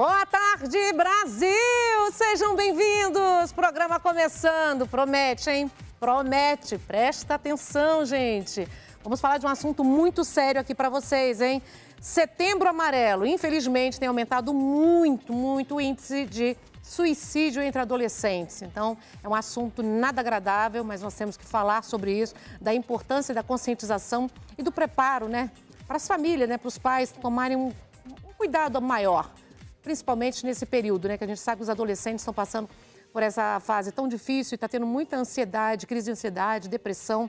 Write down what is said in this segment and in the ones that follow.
Boa tarde, Brasil! Sejam bem-vindos! Programa começando. Promete, hein? Promete. Presta atenção, gente. Vamos falar de um assunto muito sério aqui para vocês, hein? Setembro Amarelo, infelizmente, tem aumentado muito, muito o índice de suicídio entre adolescentes. Então, é um assunto nada agradável, mas nós temos que falar sobre isso, da importância da conscientização e do preparo, né? Para as famílias, né? Para os pais tomarem um cuidado maior principalmente nesse período, né? Que a gente sabe que os adolescentes estão passando por essa fase tão difícil e está tendo muita ansiedade, crise de ansiedade, depressão.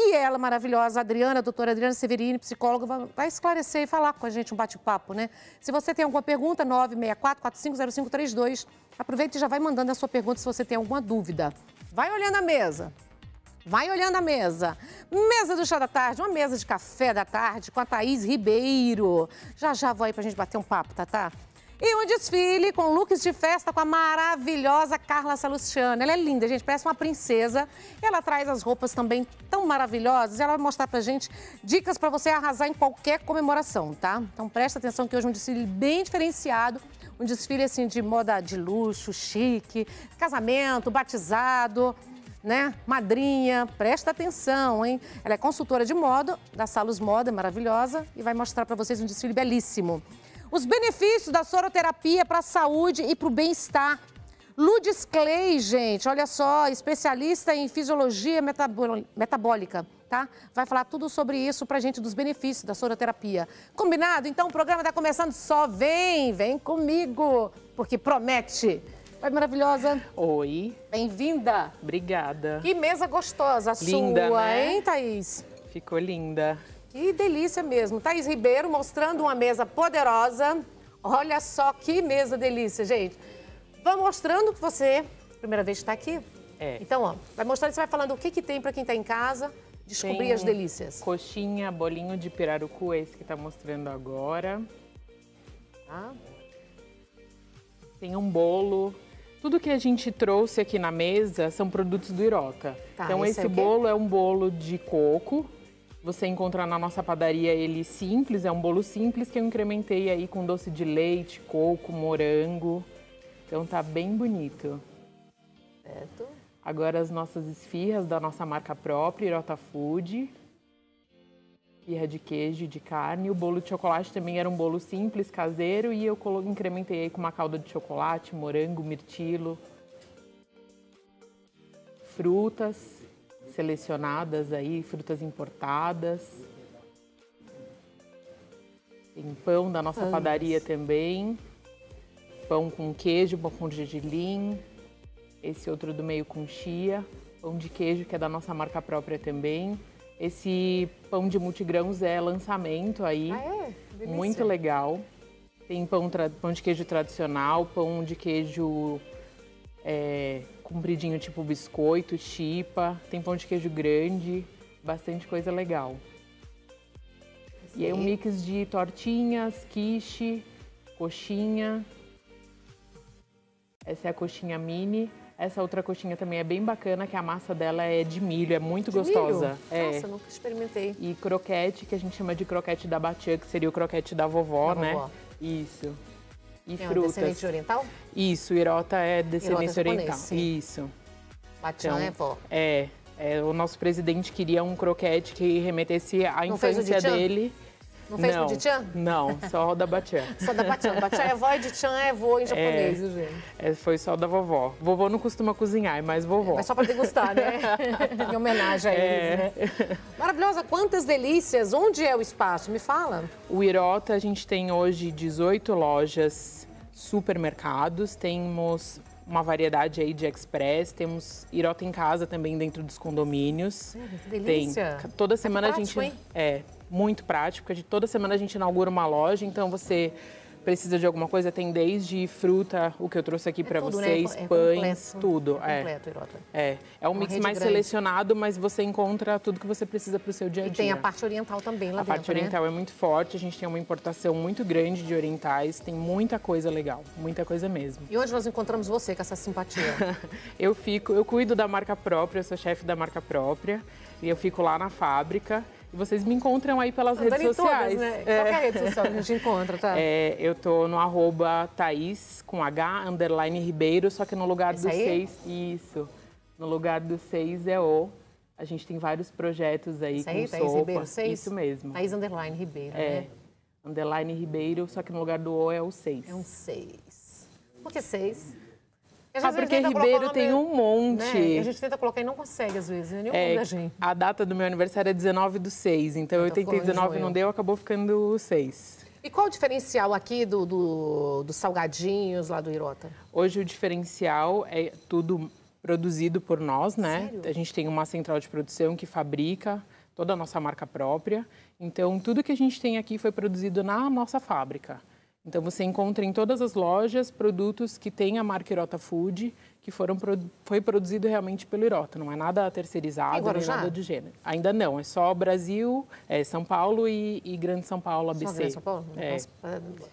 E ela, maravilhosa, Adriana, doutora Adriana Severini, psicóloga, vai esclarecer e falar com a gente um bate-papo, né? Se você tem alguma pergunta, 964-450532, aproveita e já vai mandando a sua pergunta se você tem alguma dúvida. Vai olhando a mesa. Vai olhando a mesa. Mesa do chá da tarde, uma mesa de café da tarde com a Thaís Ribeiro. Já já vou aí pra gente bater um papo, tá? tá? E um desfile com looks de festa com a maravilhosa Carla Salustiano. Ela é linda, gente, parece uma princesa. Ela traz as roupas também tão maravilhosas. Ela vai mostrar pra gente dicas para você arrasar em qualquer comemoração, tá? Então presta atenção que hoje é um desfile bem diferenciado. Um desfile assim de moda de luxo, chique, casamento, batizado né? Madrinha, presta atenção, hein? Ela é consultora de moda, da Salus Moda, maravilhosa, e vai mostrar para vocês um desfile belíssimo os benefícios da soroterapia para a saúde e para o bem-estar. Ludes Clay, gente, olha só, especialista em fisiologia metabólica, tá? Vai falar tudo sobre isso pra gente, dos benefícios da soroterapia. Combinado? Então o programa tá começando só. Vem, vem comigo, porque promete. Oi, maravilhosa. Oi. Bem-vinda. Obrigada. Que mesa gostosa a linda, sua, né? hein, Thaís? Ficou linda. Que delícia mesmo. Thaís Ribeiro mostrando uma mesa poderosa. Olha só que mesa delícia, gente. Vai mostrando que você, primeira vez que está aqui. É. Então, ó, vai mostrando, você vai falando o que, que tem para quem está em casa descobrir tem as delícias. coxinha, bolinho de pirarucu, é esse que está mostrando agora. Tá? Tem um bolo. Tudo que a gente trouxe aqui na mesa são produtos do Iroca. Tá, então, esse, esse é bolo é um bolo de coco, você encontra na nossa padaria ele simples, é um bolo simples que eu incrementei aí com doce de leite, coco, morango. Então tá bem bonito. Certo. Agora as nossas esfirras da nossa marca própria, Irota Food. Esfirra de queijo, de carne. O bolo de chocolate também era um bolo simples, caseiro, e eu incrementei aí com uma calda de chocolate, morango, mirtilo. Frutas selecionadas aí, frutas importadas. Tem pão da nossa padaria também. Pão com queijo, pão com gergelim. Esse outro do meio com chia. Pão de queijo, que é da nossa marca própria também. Esse pão de multigrãos é lançamento aí. Ah, é? Muito legal. Tem pão, pão de queijo tradicional, pão de queijo é, compridinho tipo biscoito, chipa, tem pão de queijo grande, bastante coisa legal. Sim. E aí um mix de tortinhas, quiche, coxinha. Essa é a coxinha mini. Essa outra coxinha também é bem bacana, que a massa dela é de milho, é muito de gostosa. Milho? É. Nossa, nunca experimentei. E croquete, que a gente chama de croquete da batia, que seria o croquete da vovó, da né? Vovó. Isso e é frutas. É descendente oriental? Isso, Irota é descendente oriental. Isso. Bachan então, é né, vó. É, é, o nosso presidente queria um croquete que remetesse à Não infância dele. Não fez não, pro Dichan? Não, só da Batian. só da Batian. Batian é vó e Dichan é vô em é. japonês, é, gente. É, foi só da vovó. Vovô não costuma cozinhar, é mais vovó. É, mas só pra degustar, né? em homenagem a é. né? Maravilhosa, quantas delícias. Onde é o espaço? Me fala. O Irota, a gente tem hoje 18 lojas, supermercados, temos uma variedade aí de express, temos Irota em casa também dentro dos condomínios. Que delícia. Tem, toda tá semana é prático, a gente hein? é muito prático, porque toda semana a gente inaugura uma loja, então você precisa de alguma coisa, tem desde fruta, o que eu trouxe aqui é para né? vocês, né? é pães, completo, tudo. É completo, É. É um Uma mix mais grande. selecionado, mas você encontra tudo que você precisa para o seu dia a dia. E tem a parte oriental também lá a dentro, A né? parte oriental né? é muito forte, a gente tem uma importação muito grande de orientais, tem muita coisa legal, muita coisa mesmo. E onde nós encontramos você com essa simpatia? eu fico, eu cuido da marca própria, eu sou chefe da marca própria, e eu fico lá na fábrica. E vocês me encontram aí pelas Andando redes sociais. Todas, né? É. Qualquer rede social que a gente encontra, tá? É, eu tô no arroba Thaís, com H, underline Ribeiro, só que no lugar do aí? seis... Isso. No lugar do seis é o... A gente tem vários projetos aí Isso aí, com Thaís sopa. Ribeiro, seis? Isso mesmo. Thaís Underline Ribeiro, é. né? Underline Ribeiro, só que no lugar do O é o seis. É um seis. Por que seis? Ah, porque Ribeiro tem um monte. Né? A gente tenta colocar e não consegue, às vezes, né? nenhum é, é A data do meu aniversário é 19 do 6, então eu, então tentei 19 e não deu, acabou ficando 6. E qual o diferencial aqui do, do, dos salgadinhos lá do Irota? Hoje o diferencial é tudo produzido por nós, né? Sério? A gente tem uma central de produção que fabrica toda a nossa marca própria. Então, tudo que a gente tem aqui foi produzido na nossa fábrica. Então você encontra em todas as lojas produtos que têm a marca Irota Food, que foram foi produzido realmente pelo Irota, não é nada terceirizado, nem nada de gênero. Ainda não, é só Brasil, é São Paulo e, e, Grande São Paulo, ABC. Só Grande São Paulo? É. Nossa,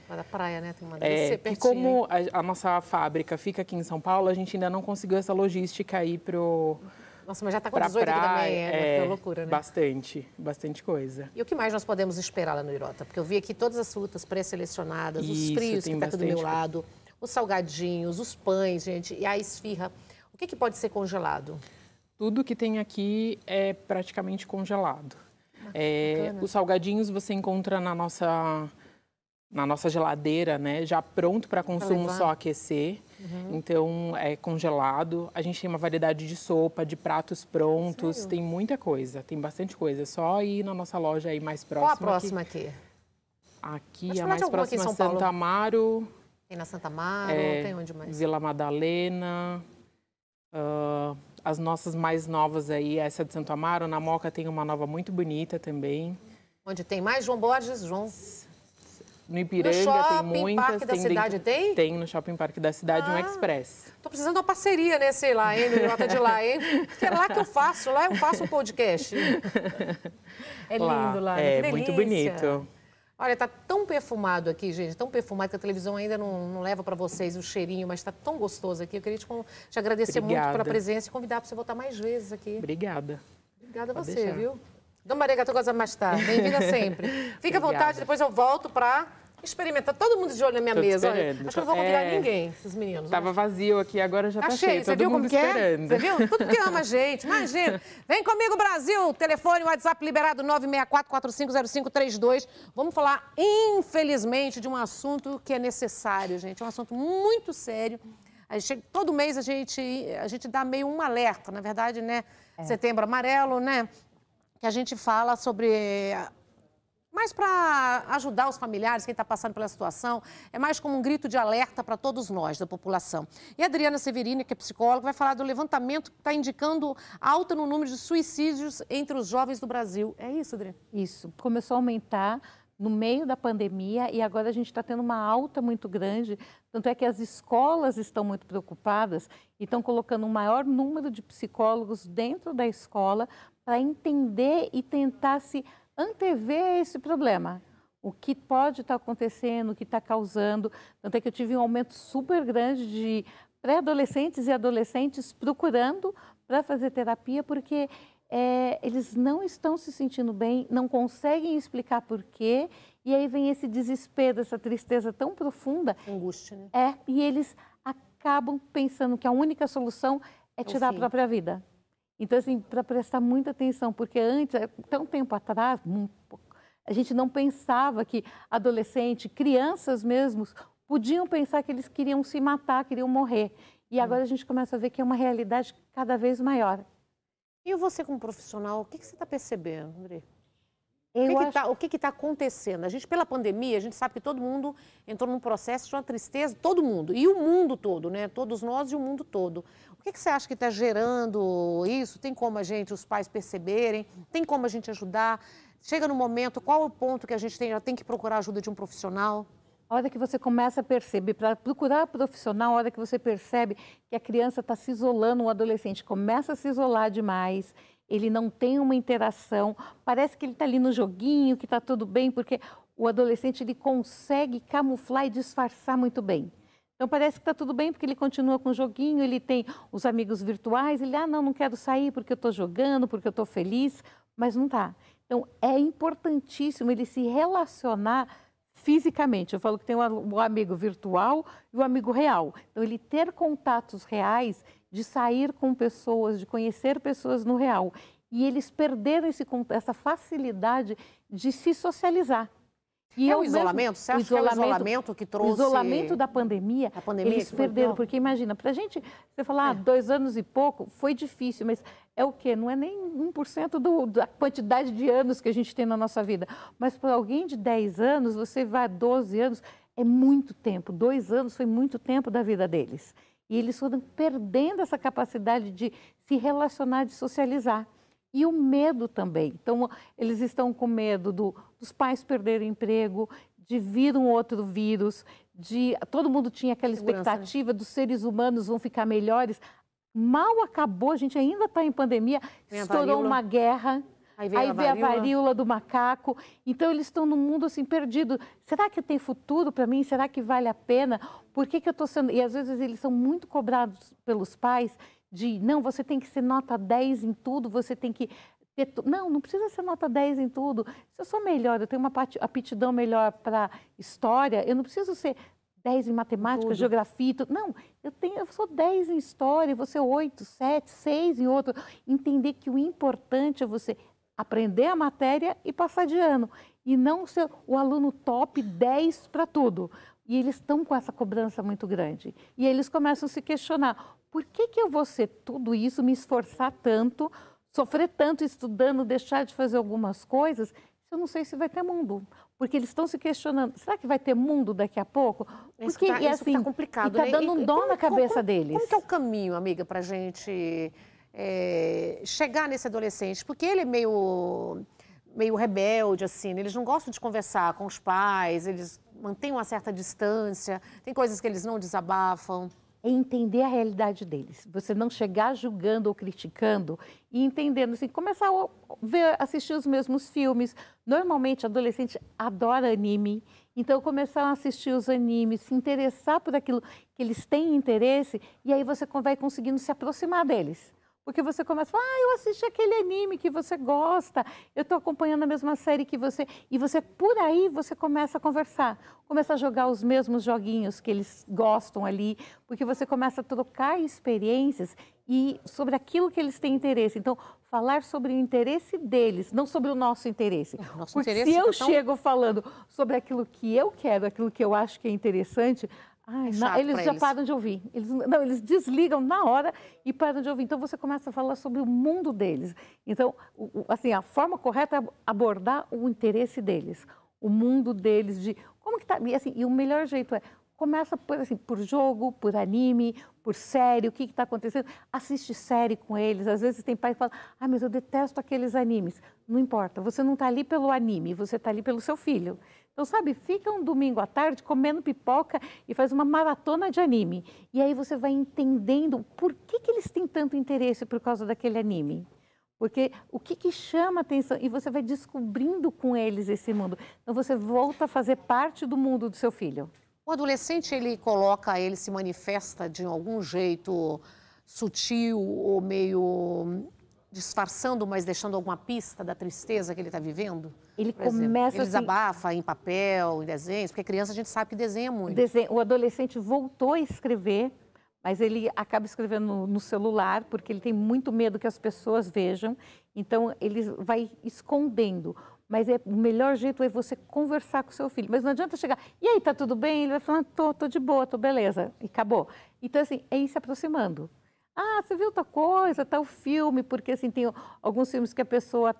é, é da praia, né? Tem uma é, DC pertinho. como a, a, nossa fábrica fica aqui em São Paulo, a gente ainda não conseguiu essa logística aí pro... Uhum nossa, mas já está com pra 18 praia, também, é, né? é loucura, né? Bastante, bastante coisa. E o que mais nós podemos esperar lá no Irota? Porque eu vi aqui todas as frutas pré-selecionadas, os frios que está aqui do meu lado, os salgadinhos, os pães, gente, e a esfirra. O que, que pode ser congelado? Tudo que tem aqui é praticamente congelado. Ah, é, os salgadinhos você encontra na nossa, na nossa geladeira, né? Já pronto para consumo, só aquecer. Uhum. Então, é congelado. A gente tem uma variedade de sopa, de pratos prontos. Sério? Tem muita coisa, tem bastante coisa. É só ir na nossa loja aí mais próxima. Qual a próxima aqui? Aqui, é aqui a mais próxima é Santa Paulo. Amaro. Tem na Santa Amaro, é, tem onde mais? Vila Madalena. Uh, as nossas mais novas aí, essa de Santo Amaro. Na Moca tem uma nova muito bonita também. Onde tem mais João Borges, João? No Ipiranga no shopping, tem muitas. Parque tem da cidade dentro, tem? Tem no Shopping Parque da Cidade ah, um Express. Tô precisando de uma parceria, né? Sei lá, hein? Nota tá de lá, hein? Porque é lá que eu faço, lá eu faço o um podcast. É lindo lá, lá né? é muito bonito. Olha, tá tão perfumado aqui, gente, tão perfumado que a televisão ainda não, não leva para vocês o cheirinho, mas está tão gostoso aqui. Eu queria te, te agradecer Obrigada. muito pela presença e convidar para você voltar mais vezes aqui. Obrigada. Obrigada a você, deixar. viu? Maria Gatogosa mais tarde. Bem-vinda sempre. Fica à vontade, depois eu volto para experimentar. Todo mundo de olho na minha Tô mesa. Olha, acho que eu não vou convidar é... ninguém, esses meninos. Tava vazio aqui, agora já tá, tá cheio. Todo Você viu mundo como que é? Você viu? Tudo que ama a gente. Imagina. Vem comigo, Brasil. Telefone, WhatsApp liberado 964-450532. Vamos falar, infelizmente, de um assunto que é necessário, gente. É um assunto muito sério. Gente, todo mês a gente, a gente dá meio um alerta, na verdade, né? É. Setembro amarelo, né? que a gente fala sobre mais para ajudar os familiares, quem está passando pela situação, é mais como um grito de alerta para todos nós, da população. E a Adriana Severini, que é psicóloga, vai falar do levantamento que está indicando alta no número de suicídios entre os jovens do Brasil. É isso, Adriana? Isso. Começou a aumentar no meio da pandemia e agora a gente está tendo uma alta muito grande. Tanto é que as escolas estão muito preocupadas e estão colocando um maior número de psicólogos dentro da escola para entender e tentar se antever esse problema. O que pode estar tá acontecendo, o que está causando. Tanto é que eu tive um aumento super grande de pré-adolescentes e adolescentes procurando para fazer terapia, porque é, eles não estão se sentindo bem, não conseguem explicar por quê, e aí vem esse desespero, essa tristeza tão profunda. Angústia, né? É, e eles acabam pensando que a única solução é, é tirar a própria vida. Então, assim, para prestar muita atenção, porque antes, até um tempo atrás, a gente não pensava que adolescente, crianças mesmos, podiam pensar que eles queriam se matar, queriam morrer. E hum. agora a gente começa a ver que é uma realidade cada vez maior. E você, como profissional, o que, que você está percebendo, André? Eu tá, o que está acho... tá acontecendo? A gente, pela pandemia, a gente sabe que todo mundo entrou num processo de uma tristeza, todo mundo, e o mundo todo, né? Todos nós e o mundo todo. O que, que você acha que está gerando isso? Tem como a gente, os pais perceberem? Tem como a gente ajudar? Chega no momento, qual é o ponto que a gente tem, tem que procurar a ajuda de um profissional? A hora que você começa a perceber, para procurar profissional, a hora que você percebe que a criança está se isolando, o adolescente começa a se isolar demais, ele não tem uma interação, parece que ele está ali no joguinho, que está tudo bem, porque o adolescente ele consegue camuflar e disfarçar muito bem. Então parece que está tudo bem porque ele continua com o joguinho, ele tem os amigos virtuais, ele, ah, não, não quero sair porque eu estou jogando, porque eu estou feliz, mas não está. Então é importantíssimo ele se relacionar fisicamente. Eu falo que tem um amigo virtual e o um amigo real. Então, ele ter contatos reais, de sair com pessoas, de conhecer pessoas no real. E eles perderam esse, essa facilidade de se socializar. E é o isolamento? Mesmo, você acha isolamento, que é o isolamento que trouxe... O isolamento da pandemia, a pandemia eles perderam. Porque imagina, para a gente, você falar, é. ah, dois anos e pouco, foi difícil, mas é o quê? Não é nem 1% do, da quantidade de anos que a gente tem na nossa vida. Mas para alguém de 10 anos, você vai a 12 anos, é muito tempo. Dois anos foi muito tempo da vida deles. E eles foram perdendo essa capacidade de se relacionar, de socializar. E o medo também. Então, eles estão com medo do, dos pais perderem emprego, de vir um outro vírus, de todo mundo tinha aquela né? expectativa dos seres humanos vão ficar melhores mal acabou, a gente ainda está em pandemia, estourou uma guerra. Aí vem, a, vem varíola. a varíola do macaco. Então, eles estão num mundo assim perdido. Será que tem futuro para mim? Será que vale a pena? Por que, que eu estou sendo. E às vezes eles são muito cobrados pelos pais de não, você tem que ser nota 10 em tudo, você tem que. Não, não precisa ser nota 10 em tudo. Se eu sou melhor, eu tenho uma aptidão melhor para história, eu não preciso ser 10 em matemática, Tudo. geografia, tudo. não, eu tenho, eu sou 10 em história, você 8, 7, 6 em outro. Entender que o importante é você aprender a matéria e passar de ano e não ser o aluno top 10 para tudo. E eles estão com essa cobrança muito grande. E eles começam a se questionar: por que, que eu vou ser tudo isso, me esforçar tanto, sofrer tanto estudando, deixar de fazer algumas coisas, se eu não sei se vai ter mundo? porque eles estão se questionando, será que vai ter mundo daqui a pouco? É porque tá- isso está assim, e, assim, tá complicado. Né? Está dando um dó como, na cabeça como, deles. Como que é o é é caminho, amiga, para a gente é, chegar nesse adolescente? Porque ele é meio, meio rebelde, assim, né? eles não gostam de conversar com os pais, eles mantêm uma certa distância, tem coisas que eles não desabafam é entender a realidade deles. Você não chegar julgando ou criticando e entendendo, assim, começar a ver, assistir os mesmos filmes. Normalmente, adolescente adora anime, então começar a assistir os animes, se interessar por aquilo que eles têm interesse, e aí você vai conseguindo se aproximar deles. Porque você começa a falar, ah, eu assisti aquele anime que você gosta, eu estou acompanhando a mesma série que você. E você, por aí, você começa a conversar, começa a jogar os mesmos joguinhos que eles gostam ali, porque você começa a trocar experiências e sobre aquilo que eles têm interesse. Então, falar sobre o interesse deles, não sobre o nosso interesse. É, nosso interesse se eu tão... chego falando sobre aquilo que eu quero, aquilo que eu acho que é interessante, Ai, é não, eles já eles. param de ouvir. Eles, não, eles desligam na hora e param de ouvir. Então você começa a falar sobre o mundo deles. Então, assim, a forma correta é abordar o interesse deles, o mundo deles, de como que tá. E, assim, e o melhor jeito é começa por, assim, por jogo, por anime, por série, o que está acontecendo. Assiste série com eles. Às vezes tem pai que fala, ah, mas eu detesto aqueles animes. Não importa, você não está ali pelo anime, você está ali pelo seu filho. Então, sabe, fica um domingo à tarde comendo pipoca e faz uma maratona de anime. E aí você vai entendendo por que, que eles têm tanto interesse por causa daquele anime. Porque o que, que chama atenção? E você vai descobrindo com eles esse mundo. Então você volta a fazer parte do mundo do seu filho. O adolescente, ele coloca, ele se manifesta de algum jeito sutil ou meio disfarçando, mas deixando alguma pista da tristeza que ele está vivendo? Ele Por começa exemplo, ele assim desabafa em papel, em desenhos, porque criança a gente sabe que desenha muito. Desenho. O adolescente voltou a escrever, mas ele acaba escrevendo no, no celular porque ele tem muito medo que as pessoas vejam. Então ele vai escondendo. Mas é, o melhor jeito é você conversar com seu filho. Mas não adianta chegar, e aí, tá tudo bem? Ele vai falar, ah, tô, tô de boa, tô beleza. E acabou. Então, assim, é ir se aproximando. Ah, você viu tal coisa, tal filme, porque assim, tem alguns filmes que a pessoa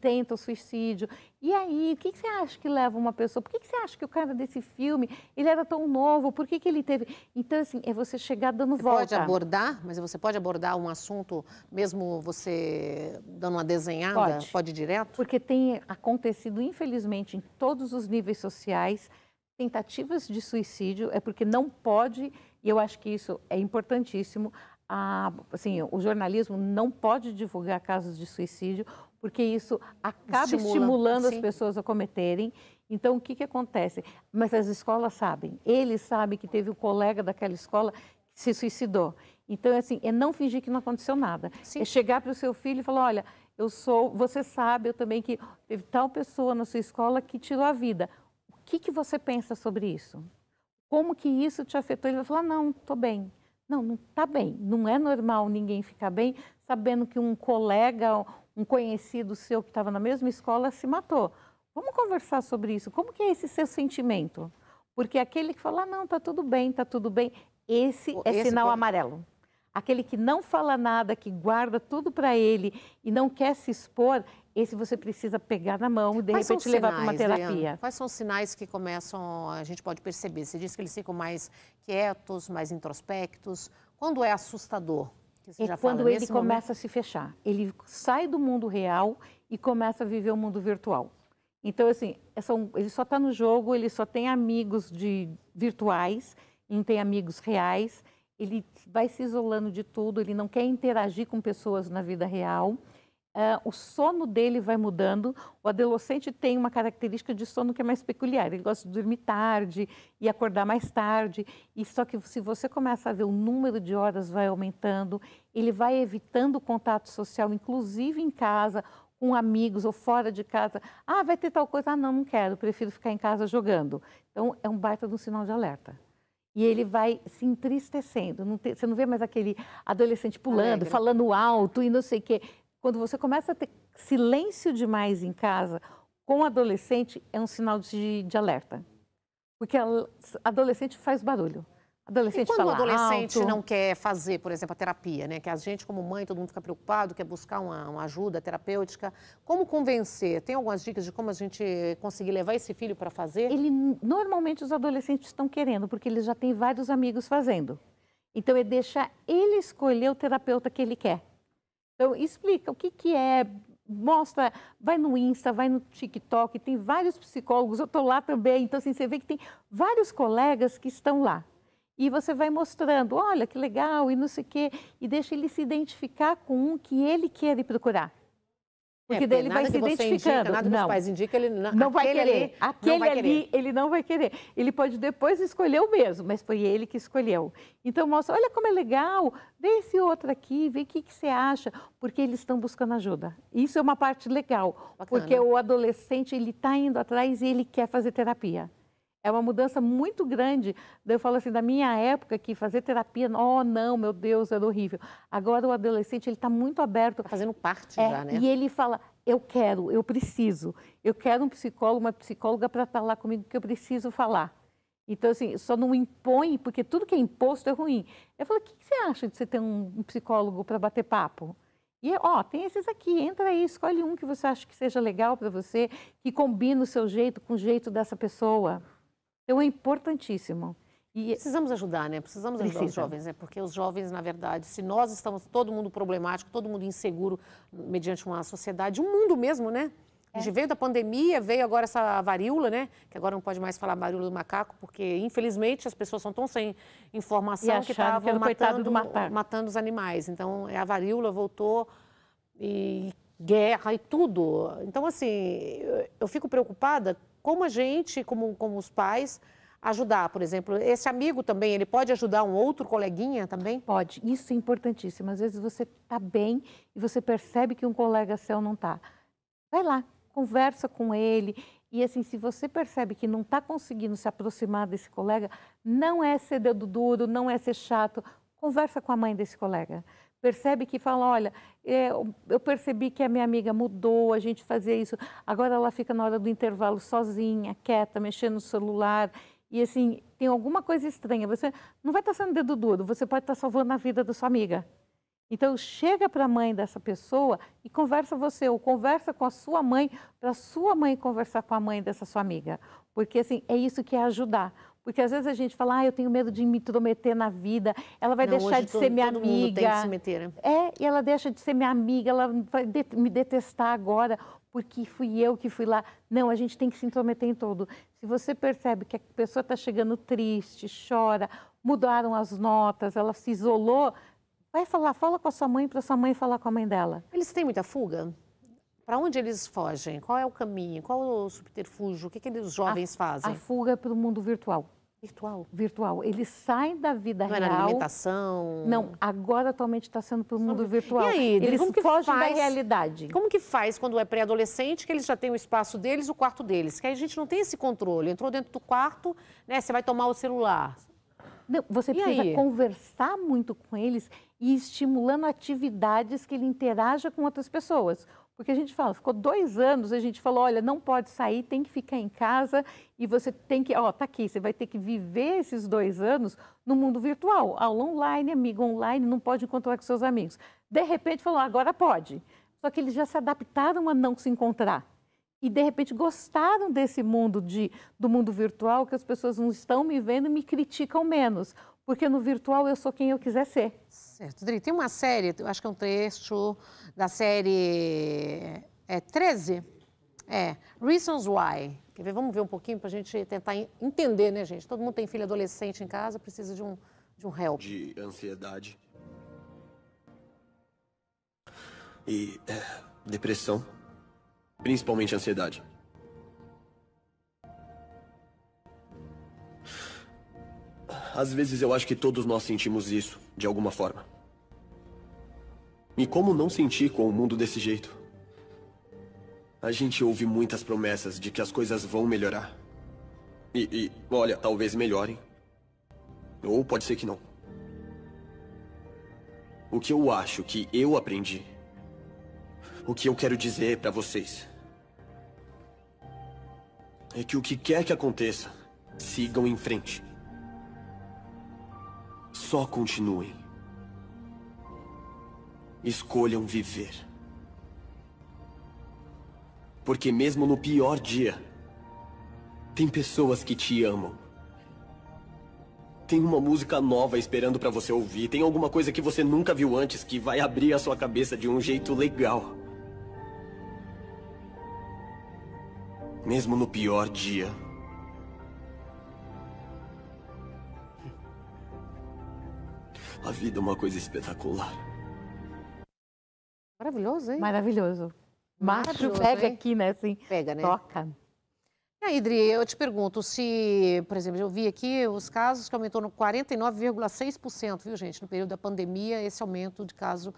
tenta o suicídio. E aí, o que, você acha que leva uma pessoa? Por que, você acha que o cara desse filme, ele era tão novo? Por que, que ele teve... Então, assim, é você chegar dando você volta. pode abordar, mas você pode abordar um assunto, mesmo você dando uma desenhada? Pode. Pode direto? Porque tem acontecido, infelizmente, em todos os níveis sociais, tentativas de suicídio, é porque não pode, e eu acho que isso é importantíssimo, a, assim, o jornalismo não pode divulgar casos de suicídio, porque isso acaba Estimula. estimulando Sim. as pessoas a cometerem. Então, o que, que acontece? Mas as escolas sabem. eles sabem que teve um colega daquela escola que se suicidou. Então, é assim, é não fingir que não aconteceu nada. Sim. É chegar para o seu filho e falar, olha, eu sou, você sabe, eu também que teve tal pessoa na sua escola que tirou a vida. O que, que você pensa sobre isso? Como que isso te afetou? Ele vai falar, não, estou bem. Não, não está bem. Não é normal ninguém ficar bem sabendo que um colega, um conhecido seu que estava na mesma escola se matou. Vamos conversar sobre isso. Como que é esse seu sentimento? Porque aquele que fala, ah, não, tá tudo bem, tá tudo bem, esse, é esse é sinal amarelo. Aquele que não fala nada, que guarda tudo para ele e não quer se expor, esse você precisa pegar na mão e de Quais repente levar para uma terapia. Leandro? Quais são os sinais que começam, a gente pode perceber? Você disse que eles ficam mais quietos, mais introspectos. Quando é assustador? é quando fala, ele começa a se fechar. Ele sai do mundo real e começa a viver o um mundo virtual. Então, assim, é ele só está no jogo, ele só tem amigos de virtuais, não tem amigos reais ele vai se isolando de tudo, ele não quer interagir com pessoas na vida real. Uh, o sono dele vai mudando. O adolescente tem uma característica de sono que é mais peculiar. Ele gosta de dormir tarde e acordar mais tarde. E só que se você começa a ver o número de horas vai aumentando, ele vai evitando o contato social, inclusive em casa, com amigos ou fora de casa. Ah, vai ter tal coisa. Ah, não, não quero. Prefiro ficar em casa jogando. Então, é um baita de um sinal de alerta e ele vai se entristecendo. Não tem, você não vê mais aquele adolescente pulando, Alegre. Né? falando alto e não sei o quê. Quando você começa a ter silêncio demais em casa, com adolescente, é um sinal de, de alerta. Porque a adolescente faz barulho. Adolescente e quando o adolescente alto. não quer fazer, por exemplo, a terapia, né? Que a gente, como mãe, todo mundo fica preocupado, quer buscar uma, uma ajuda terapêutica. Como convencer? Tem algumas dicas de como a gente conseguir levar esse filho para fazer? Ele normalmente os adolescentes estão querendo, porque ele já tem vários amigos fazendo. Então é deixar ele escolher o terapeuta que ele quer. Então explica o que que é, mostra, vai no Insta, vai no TikTok, tem vários psicólogos, eu estou lá também. Então assim, você vê que tem vários colegas que estão lá. E você vai mostrando, olha que legal e não sei o quê, e deixa ele se identificar com um que ele quer ir procurar. É, porque é, daí ele vai se identificando. Indica, nada não. os pais indicam, ele não, não vai querer. Ali, aquele vai ali, querer. ele não vai querer. Ele pode depois escolher o mesmo, mas foi ele que escolheu. Então mostra, olha como é legal, vê esse outro aqui, vê o que, que você acha, porque eles estão buscando ajuda. Isso é uma parte legal, Bacana. porque o adolescente ele está indo atrás e ele quer fazer terapia. É uma mudança muito grande. Eu falo assim, da minha época que fazer terapia, oh não, meu Deus, era horrível. Agora o adolescente, ele está muito aberto. Tá fazendo parte é, já, né? E ele fala, eu quero, eu preciso. Eu quero um psicólogo, uma psicóloga para estar tá lá comigo, que eu preciso falar. Então, assim, só não impõe, porque tudo que é imposto é ruim. Eu falo, o que você acha de você ter um psicólogo para bater papo? E, ó, tem esses aqui, entra aí, escolhe um que você acha que seja legal para você, que combine o seu jeito com o jeito dessa pessoa. Então é importantíssimo. E é precisamos ajudar, né? Precisamos ajudar Precisa. os jovens, né? Porque os jovens, na verdade, se nós estamos todo mundo problemático, todo mundo inseguro mediante uma sociedade, um mundo mesmo, né? É. A gente é. veio da pandemia, veio agora essa varíola, né? Que agora não pode mais falar varíola do macaco, porque infelizmente as pessoas são tão sem informação que estavam matando, matando os animais. Então é a varíola voltou e guerra e tudo. Então assim, eu fico preocupada como a gente, como, como os pais, ajudar, por exemplo. Esse amigo também, ele pode ajudar um outro coleguinha também? Pode, isso é importantíssimo. Às vezes você está bem e você percebe que um colega seu não está. Vai lá, conversa com ele. E assim, se você percebe que não está conseguindo se aproximar desse colega, não é ser dedo duro, não é ser chato. Conversa com a mãe desse colega percebe que fala, olha, é, eu percebi que a minha amiga mudou, a gente fazia isso, agora ela fica na hora do intervalo sozinha, quieta, mexendo no celular, e assim, tem alguma coisa estranha. Você não vai estar sendo dedo duro, você pode estar salvando a vida da sua amiga. Então, chega para a mãe dessa pessoa e conversa você, ou conversa com a sua mãe, para a sua mãe conversar com a mãe dessa sua amiga. Porque, assim, é isso que é ajudar porque às vezes a gente fala, ah, eu tenho medo de me intrometer na vida, ela vai não, deixar de todo, ser minha todo amiga. Mundo tem que se meter, É, e ela deixa de ser minha amiga, ela vai me detestar agora, porque fui eu que fui lá. Não, a gente tem que se intrometer em tudo. Se você percebe que a pessoa está chegando triste, chora, mudaram as notas, ela se isolou, vai falar, fala com a sua mãe para sua mãe falar com a mãe dela. Eles têm muita fuga? Para onde eles fogem? Qual é o caminho? Qual o subterfúgio? O que, que os jovens a, fazem? A fuga é para o mundo virtual. Virtual. Virtual. Ele sai da vida não real. Não é na alimentação. Não, agora atualmente está sendo para o mundo virtual. E aí, eles como que fogem faz, da realidade. Como que faz quando é pré-adolescente, que eles já têm o espaço deles, o quarto deles? Que aí a gente não tem esse controle. Entrou dentro do quarto, né? Você vai tomar o celular. Não, você precisa conversar muito com eles e estimulando atividades que ele interaja com outras pessoas. Porque a gente fala, ficou dois anos, a gente falou, olha, não pode sair, tem que ficar em casa e você tem que, ó, tá aqui, você vai ter que viver esses dois anos no mundo virtual, aula online, amigo online, não pode encontrar com seus amigos. De repente falou, agora pode. Só que eles já se adaptaram a não se encontrar e de repente gostaram desse mundo de, do mundo virtual que as pessoas não estão me vendo e me criticam menos porque no virtual eu sou quem eu quiser ser. Certo, Dri, tem uma série, acho que é um trecho da série é, 13, é, Reasons Why. Quer ver? Vamos ver um pouquinho para a gente tentar entender, né, gente? Todo mundo tem filho adolescente em casa, precisa de um, de um help. De ansiedade. E é, depressão. Principalmente ansiedade. Às vezes eu acho que todos nós sentimos isso, de alguma forma. E como não sentir com o mundo desse jeito? A gente ouve muitas promessas de que as coisas vão melhorar. E, e olha, talvez melhorem. Ou pode ser que não. O que eu acho que eu aprendi. O que eu quero dizer para vocês. É que o que quer que aconteça, sigam em frente só continuem. Escolham viver. Porque mesmo no pior dia, tem pessoas que te amam. Tem uma música nova esperando para você ouvir. Tem alguma coisa que você nunca viu antes que vai abrir a sua cabeça de um jeito legal. Mesmo no pior dia, A vida é uma coisa espetacular. Maravilhoso, hein? Maravilhoso. Macho pega hein? aqui, né? Assim, pega, né? Toca. E aí, Idri, eu te pergunto se, por exemplo, eu vi aqui os casos que aumentou no 49,6%, viu, gente, no período da pandemia, esse aumento de caso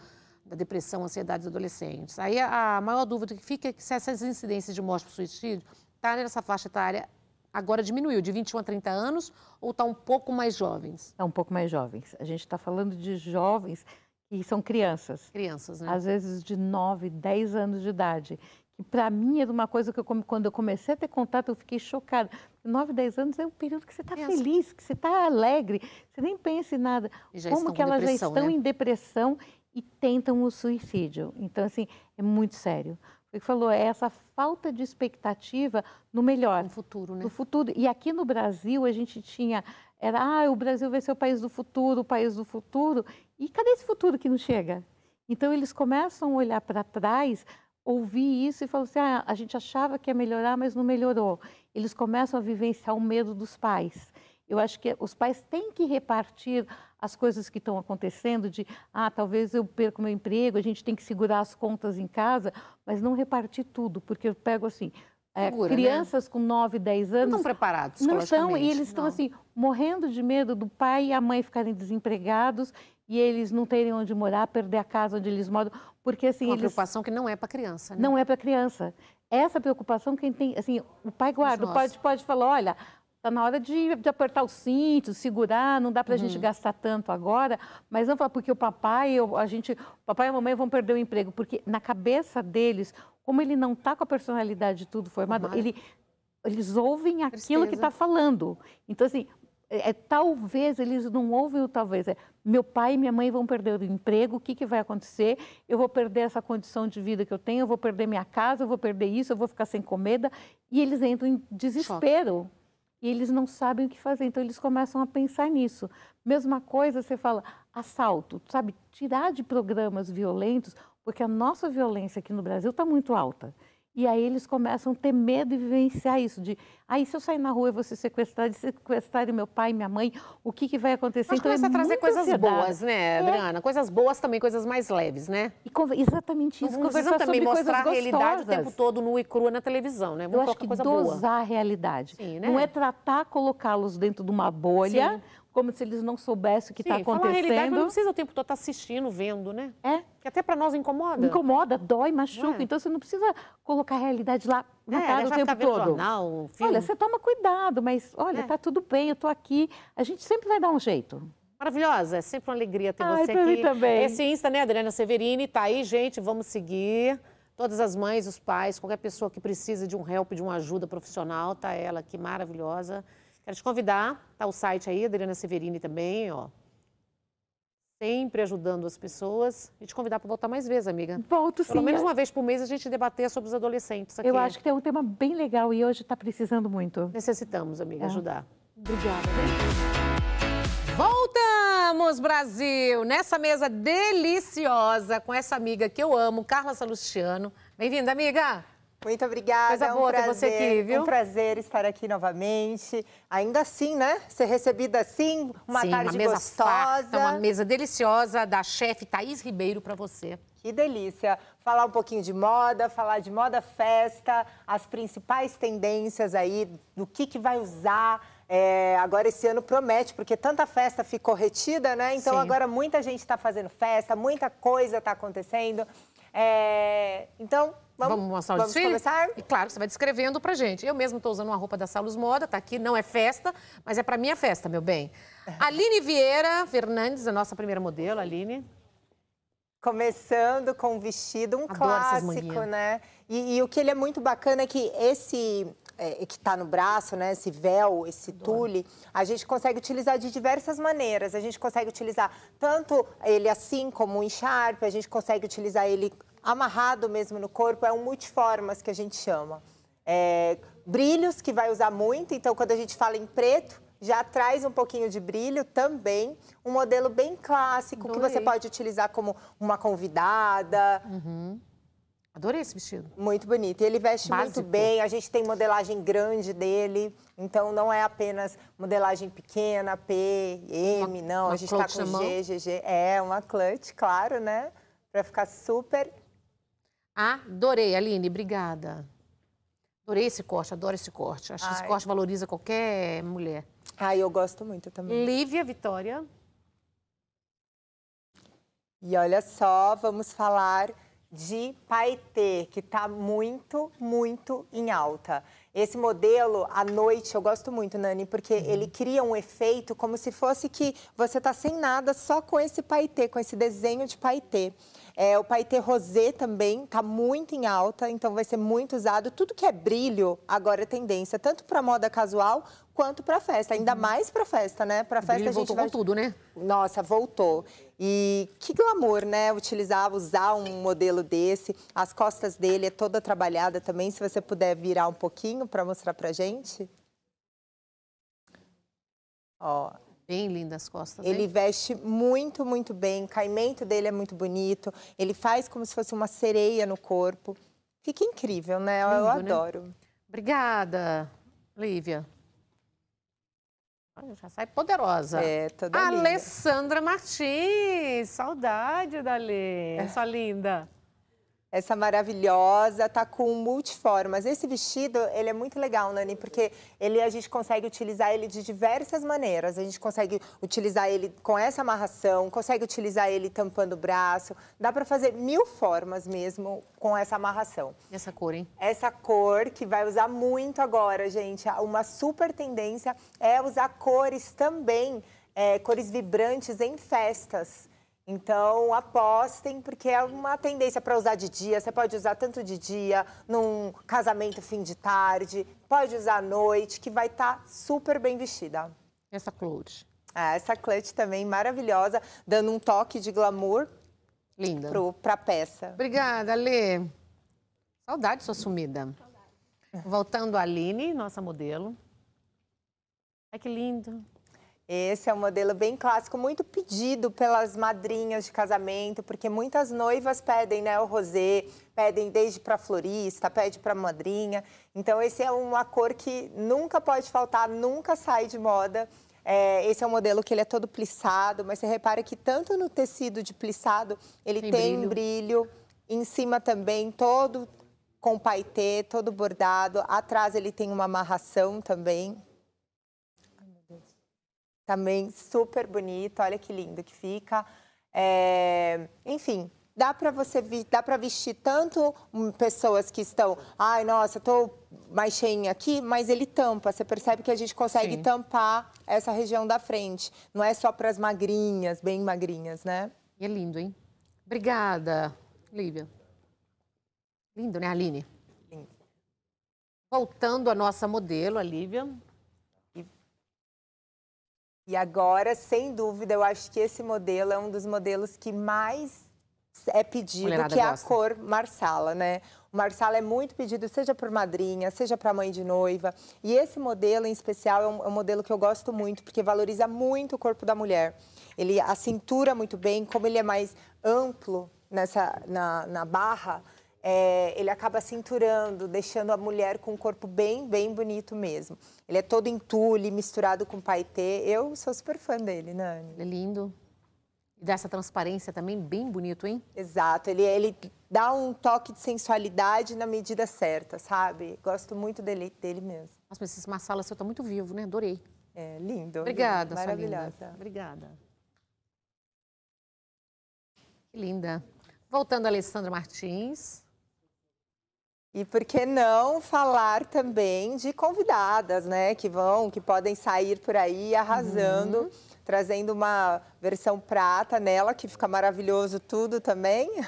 da depressão, ansiedade dos adolescentes. Aí a maior dúvida que fica é que se essas incidências de morte por suicídio está nessa faixa etária agora diminuiu de 21 a 30 anos ou está um pouco mais jovens? Está um pouco mais jovens. A gente está falando de jovens que são crianças. Crianças, né? Às vezes de 9, 10 anos de idade. Que para mim é era uma coisa que eu, quando eu comecei a ter contato eu fiquei chocada. 9, 10 anos é um período que você está é, assim feliz, que você está alegre, você nem pensa em nada. Como que elas já estão né? em depressão e tentam o suicídio. Então, assim, é muito sério que falou, é essa falta de expectativa no melhor. No futuro, né? No futuro. E aqui no Brasil a gente tinha, era, ah, o Brasil vai ser o país do futuro, o país do futuro. E cadê esse futuro que não chega? Então eles começam a olhar para trás, ouvir isso e falar assim, ah, a gente achava que ia melhorar, mas não melhorou. Eles começam a vivenciar o medo dos pais. Eu acho que os pais têm que repartir as coisas que estão acontecendo, de ah, talvez eu perca meu emprego, a gente tem que segurar as contas em casa, mas não repartir tudo, porque eu pego assim. É, Segura, né? crianças né? com 9, 10 anos. Não estão preparados, Não estão, e eles estão assim, morrendo de medo do pai e a mãe ficarem desempregados e eles não terem onde morar, perder a casa onde eles moram, porque assim uma eles... preocupação que não é para criança, né? Não é para criança. Essa preocupação quem tem, assim, o pai guarda, pode, pode falar, olha, Está na hora de, de, apertar o cinto, segurar, não dá para a uhum. gente gastar tanto agora, mas não falar porque o papai, a gente, o papai e a mamãe vão perder o emprego, porque na cabeça deles, como ele não está com a personalidade tudo formada, uhum. ele, eles ouvem aquilo que está falando. Então, assim, é, é, talvez eles não ouvem o talvez. É, meu pai e minha mãe vão perder o emprego, o que, que vai acontecer? Eu vou perder essa condição de vida que eu tenho, eu vou perder minha casa, eu vou perder isso, eu vou ficar sem comida. E eles entram em desespero. Choque e eles não sabem o que fazer. Então eles começam a pensar nisso. Mesma coisa, você fala assalto, sabe? Tirar de programas violentos, porque a nossa violência aqui no Brasil está muito alta. E aí eles começam a ter medo e vivenciar isso de, aí se eu sair na rua e você sequestrar, de sequestrar meu pai, e minha mãe, o que, que vai acontecer? Mas então é começa é a trazer coisas ansiedade. boas, né, é. Coisas boas também, coisas mais leves, né? E, exatamente isso. Não precisam também mostrar a realidade o tempo todo nua e crua na televisão, né? Vamos eu acho que coisa dosar boa. a realidade. Sim, né? Não é tratar colocá-los dentro de uma bolha, Sim. como se eles não soubessem o que está acontecendo. Falar a realidade, mas não precisa o tempo todo estar tá assistindo, vendo, né? É. Que até para nós incomoda. Incomoda, dói, machuca. É. Então você não precisa colocar a realidade lá na é, cara o tempo todo. Jornal, olha, você toma cuidado, mas olha, é. tá tudo bem, eu tô aqui. A gente sempre vai dar um jeito. Maravilhosa, é sempre uma alegria ter Ai, você pra aqui. Mim também. Esse Insta, né, Adriana Severini, tá aí, gente, vamos seguir. Todas as mães, os pais, qualquer pessoa que precisa de um help, de uma ajuda profissional, tá ela aqui maravilhosa. Quero te convidar, tá o site aí, Adriana Severini também, ó sempre ajudando as pessoas e te convidar para voltar mais vezes, amiga. Volto sim. Pelo menos uma vez por mês a gente debater sobre os adolescentes aqui. Eu acho que é um tema bem legal e hoje está precisando muito. Necessitamos, amiga, é. ajudar. Obrigada. Voltamos, Brasil! Nessa mesa deliciosa com essa amiga que eu amo, Carla Salustiano. Bem-vinda, amiga! Muito obrigada. Coisa é um prazer, você aqui, viu? Um prazer estar aqui novamente. Ainda assim, né? Ser recebida assim, uma Sim, tarde uma mesa gostosa. Farta, uma mesa deliciosa da chefe Thaís Ribeiro para você. Que delícia! Falar um pouquinho de moda, falar de moda festa, as principais tendências aí, do que, que vai usar. É, agora esse ano promete, porque tanta festa ficou retida, né? Então Sim. agora muita gente está fazendo festa, muita coisa está acontecendo. É, então, vamos, vamos mostrar o vamos desfile? começar? E claro, você vai descrevendo pra gente. Eu mesmo estou usando uma roupa da Salos Moda, tá aqui, não é festa, mas é pra minha festa, meu bem. Aline Vieira Fernandes, a nossa primeira modelo, Aline. Começando com um vestido, um Adoro clássico, né? E, e, o que ele é muito bacana é que esse, é, que está no braço, né, esse véu, esse tule, a gente consegue utilizar de diversas maneiras. A gente consegue utilizar tanto ele assim como um encharpe, a gente consegue utilizar ele amarrado mesmo no corpo, é um multiformas que a gente chama. É, brilhos que vai usar muito, então quando a gente fala em preto, já traz um pouquinho de brilho também. Um modelo bem clássico Adorei. que você pode utilizar como uma convidada. Uhum. Adorei esse vestido. Muito bonito. E ele veste Básico. muito bem, a gente tem modelagem grande dele, então não é apenas modelagem pequena, P, M, uma, não. Uma a gente está com G, G, G. É, uma clutch, claro, né? Para ficar super. Adorei, Aline, obrigada. Adorei esse corte, adoro esse corte. Acho Ai. que esse corte valoriza qualquer mulher. Ah, eu gosto muito também. Lívia Vitória. E olha só, vamos falar de paetê, que está muito, muito em alta. Esse modelo, à noite, eu gosto muito, Nani, porque uhum. ele cria um efeito como se fosse que você está sem nada, só com esse paetê, com esse desenho de paetê. É, o paetê rosé também está muito em alta, então vai ser muito usado. Tudo que é brilho agora é tendência, tanto para moda casual quanto para festa, ainda uhum. mais para festa, né? Para festa a gente voltou vai... com tudo, né? Nossa, voltou. E que glamour, né? Utilizar, usar um modelo desse. As costas dele é toda trabalhada também. Se você puder virar um pouquinho para mostrar para gente. Ó, Bem lindas as costas. Ele hein? veste muito, muito bem. O caimento dele é muito bonito. Ele faz como se fosse uma sereia no corpo. Fica incrível, né? Lindo, eu né? adoro. Né? Obrigada, Lívia. Já sai poderosa. É, toda Alessandra linda. Martins, saudade da Lê, é. linda essa maravilhosa, tá com multiformas. Esse vestido, ele é muito legal, Nani, porque ele a gente consegue utilizar ele de diversas maneiras. A gente consegue utilizar ele com essa amarração, consegue utilizar ele tampando o braço. Dá para fazer mil formas mesmo com essa amarração. Essa cor, hein? Essa cor que vai usar muito agora, gente. Uma super tendência é usar cores também, é, cores vibrantes em festas. Então, apostem, porque é uma tendência para usar de dia. Você pode usar tanto de dia, num casamento fim de tarde, pode usar à noite, que vai estar tá super bem vestida. Essa clutch. Ah, essa clutch também maravilhosa, dando um toque de glamour. Linda. Para a peça. Obrigada, Lê. Saudade sua sumida. Saudade. Voltando a Aline, nossa modelo. Ai, que lindo. Esse é um modelo bem clássico, muito pedido pelas madrinhas de casamento, porque muitas noivas pedem né, o rosé, pedem desde para florista, pede para madrinha. Então, esse é uma cor que nunca pode faltar, nunca sai de moda. É, esse é um modelo que ele é todo plissado, mas você repara que tanto no tecido de plissado ele tem, tem brilho. brilho, em cima também todo com paetê, todo bordado, atrás ele tem uma amarração também também super bonito. Olha que lindo que fica. É... Enfim, dá para você dá para vestir tanto hum, pessoas que estão, ai, nossa, tô mais cheinha aqui, mas ele tampa. Você percebe que a gente consegue Sim. tampar essa região da frente. Não é só para as magrinhas, bem magrinhas, né? E é lindo, hein? Obrigada, Lívia. Lindo, né, Aline? Lindo. Voltando à nossa modelo, a Lívia, e agora, sem dúvida, eu acho que esse modelo é um dos modelos que mais é pedido, Mulherada que é a cor marsala, né? O marsala é muito pedido, seja por madrinha, seja para mãe de noiva. E esse modelo em especial é um, é um, modelo que eu gosto muito, porque valoriza muito o corpo da mulher. Ele acintura muito bem, como ele é mais amplo nessa na, na barra, é, ele acaba cinturando, deixando a mulher com um corpo bem, bem bonito mesmo. Ele é todo em tule, misturado com paetê. Eu sou super fã dele, Nani. Ele é lindo. E dá essa transparência também, bem bonito, hein? Exato. Ele, ele dá um toque de sensualidade na medida certa, sabe? Gosto muito dele, dele mesmo. Nossa, mas esse massala seu tá muito vivo, né? Adorei. É, lindo. Obrigada, lindo. Maravilhosa. Obrigada. Que linda. Voltando a Alessandra Martins. E por que não falar também de convidadas, né? Que vão, que podem sair por aí arrasando, uhum. trazendo uma versão prata nela, que fica maravilhoso tudo também.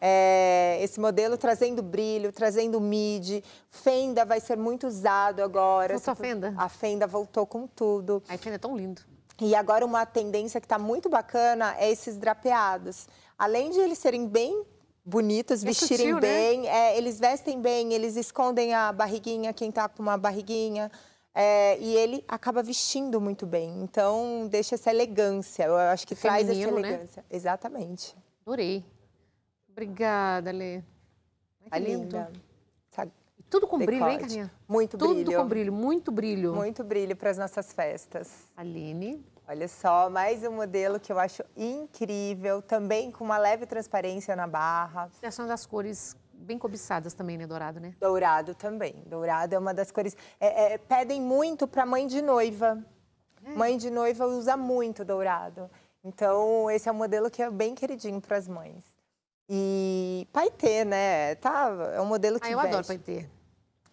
É, esse modelo trazendo brilho, trazendo mid. Fenda vai ser muito usado agora. Voltou fenda? A fenda voltou com tudo. A fenda é tão lindo. E agora uma tendência que está muito bacana é esses drapeados. Além de eles serem bem bonitas, é vestirem sutil, né? bem, né? é, eles vestem bem, eles escondem a barriguinha, quem tá com uma barriguinha. É, e ele acaba vestindo muito bem. Então, deixa essa elegância. Eu acho que Feminino, traz essa né? elegância. Né? Exatamente. Adorei. Obrigada, Lê. Ai, tá lindo. linda. Tá tudo com decote. brilho, hein, Carinha? Muito Tudo brilho. Tudo com brilho, muito brilho. Muito brilho para as nossas festas. Aline. Olha só, mais um modelo que eu acho incrível, também com uma leve transparência na barra. Você uma das cores bem cobiçadas também, né, dourado, né? Dourado também. Dourado é uma das cores... É, é, pedem muito para mãe de noiva. É. Mãe de noiva usa muito dourado. Então, esse é um modelo que é bem queridinho para as mães. E paetê, né? Tá, é um modelo que ah, eu veste. adoro paetê.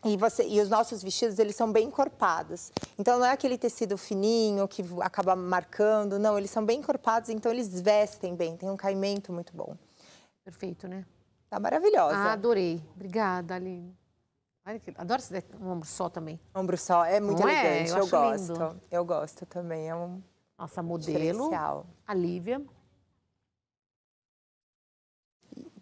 E, você, e, os nossos vestidos, eles são bem encorpados. Então, não é aquele tecido fininho que acaba marcando, não. Eles são bem encorpados, então eles vestem bem, tem um caimento muito bom. Perfeito, né? Tá maravilhosa. Ah, adorei. Obrigada, Aline. Adoro esse um ombro só também. Ombro só, é muito não é? elegante, é? eu, eu gosto. Lindo. Eu gosto também, é um Nossa, modelo, a Lívia.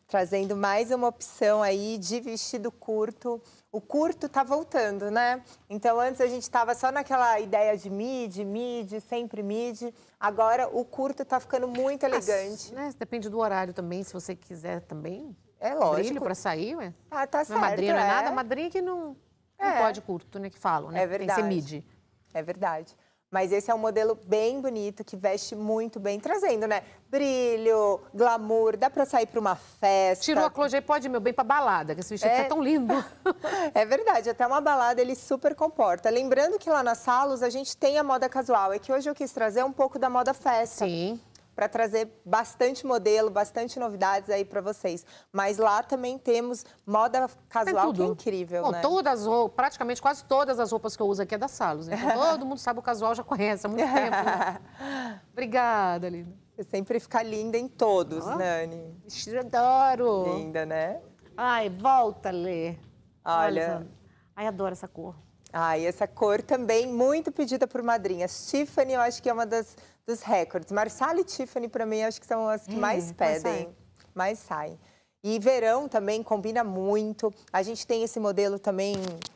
Trazendo mais uma opção aí de vestido curto, o curto está voltando, né? Então, antes a gente estava só naquela ideia de mid, mid, sempre mid. Agora, o curto está ficando muito elegante. né? Depende do horário também, se você quiser também. É lógico. para sair, ué. Ah, tá é certo. madrinha, não é, é nada. Madrinha que não, não é. pode curto, né? Que falam, né? É verdade. Tem que ser mid. É verdade. Mas esse é um modelo bem bonito, que veste muito bem, trazendo, né? Brilho, glamour, dá pra sair pra uma festa. Tirou a Clojê, pode, meu bem, pra balada, que esse vestido tá é... tá tão lindo. é verdade, até uma balada ele super comporta. Lembrando que lá na Salos a gente tem a moda casual, é que hoje eu quis trazer um pouco da moda festa. Sim para trazer bastante modelo, bastante novidades aí para vocês. Mas lá também temos moda casual que é incrível, Bom, né? Todas, praticamente quase todas as roupas que eu uso aqui é da Salos. Então todo mundo sabe o casual, já conhece há muito tempo. Né? Obrigada, linda. Você sempre fica linda em todos, oh, Nani. Vestido adoro. Linda, né? Ai, volta, Lê. Olha. Olha Ai, adoro essa cor. Ai, essa cor também muito pedida por madrinhas. Tiffany, eu acho que é uma das dos recordes. Marsala e Tiffany, para mim, acho que são as que hum, mais pedem, mais saem. E verão também combina muito. A gente tem esse modelo também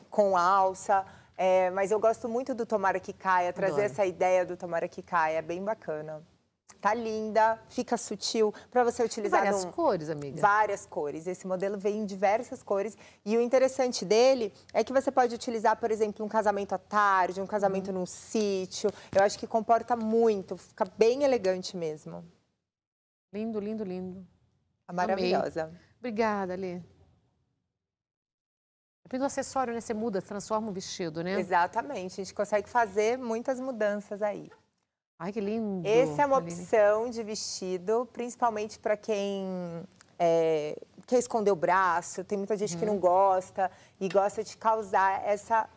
com alça, é, mas eu gosto muito do Tomara que Caia, trazer Adoro. essa ideia do Tomara que Caia, é bem bacana. Tá linda, fica sutil para você utilizar. Várias num... cores, amiga. Várias cores. Esse modelo vem em diversas cores. E o interessante dele é que você pode utilizar, por exemplo, um casamento à tarde, um casamento hum. num sítio. Eu acho que comporta muito, fica bem elegante mesmo. Lindo, lindo, lindo. Tá maravilhosa. Amei. Obrigada, Lê. Depende é do acessório, né? Você muda, transforma o vestido, né? Exatamente. A gente consegue fazer muitas mudanças aí. Ai, que lindo! Essa é uma Aline. Tá opção de vestido, principalmente para quem é, quer esconder o braço. Tem muita gente que uhum. não gosta e gosta de causar essa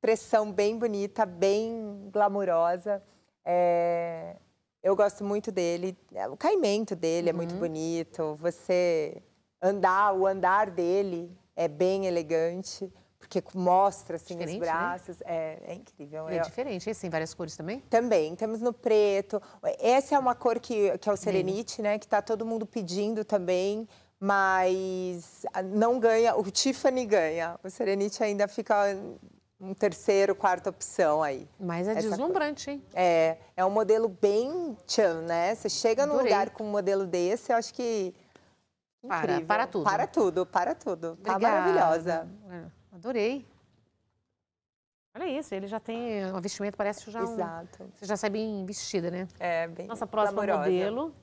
pressão bem bonita, bem glamurosa. É, eu gosto muito dele. É, o caimento dele é muito uhum. bonito. Você andar, o andar dele é bem elegante porque mostra assim diferente, os né? braços. Né? É, é, incrível. E é diferente, esse tem várias cores também? Também, temos no preto. Essa é uma cor que, que é o serenite, né? Que tá todo mundo pedindo também, mas ah, não ganha, o Tiffany ganha. O serenite ainda fica um terceiro, quarta opção aí. Mas é deslumbrante, cor. hein? É, é um modelo bem tchan, né? Você chega num lugar com um modelo desse, eu acho que... Incrível. Para, para tudo. Para tudo, para tudo. Tá Obrigada. Tá maravilhosa. É. Adorei. Olha isso, ele já tem um vestimento, parece já um... Exato. Você já sai bem vestida, né? É, bem Nossa próxima modelo.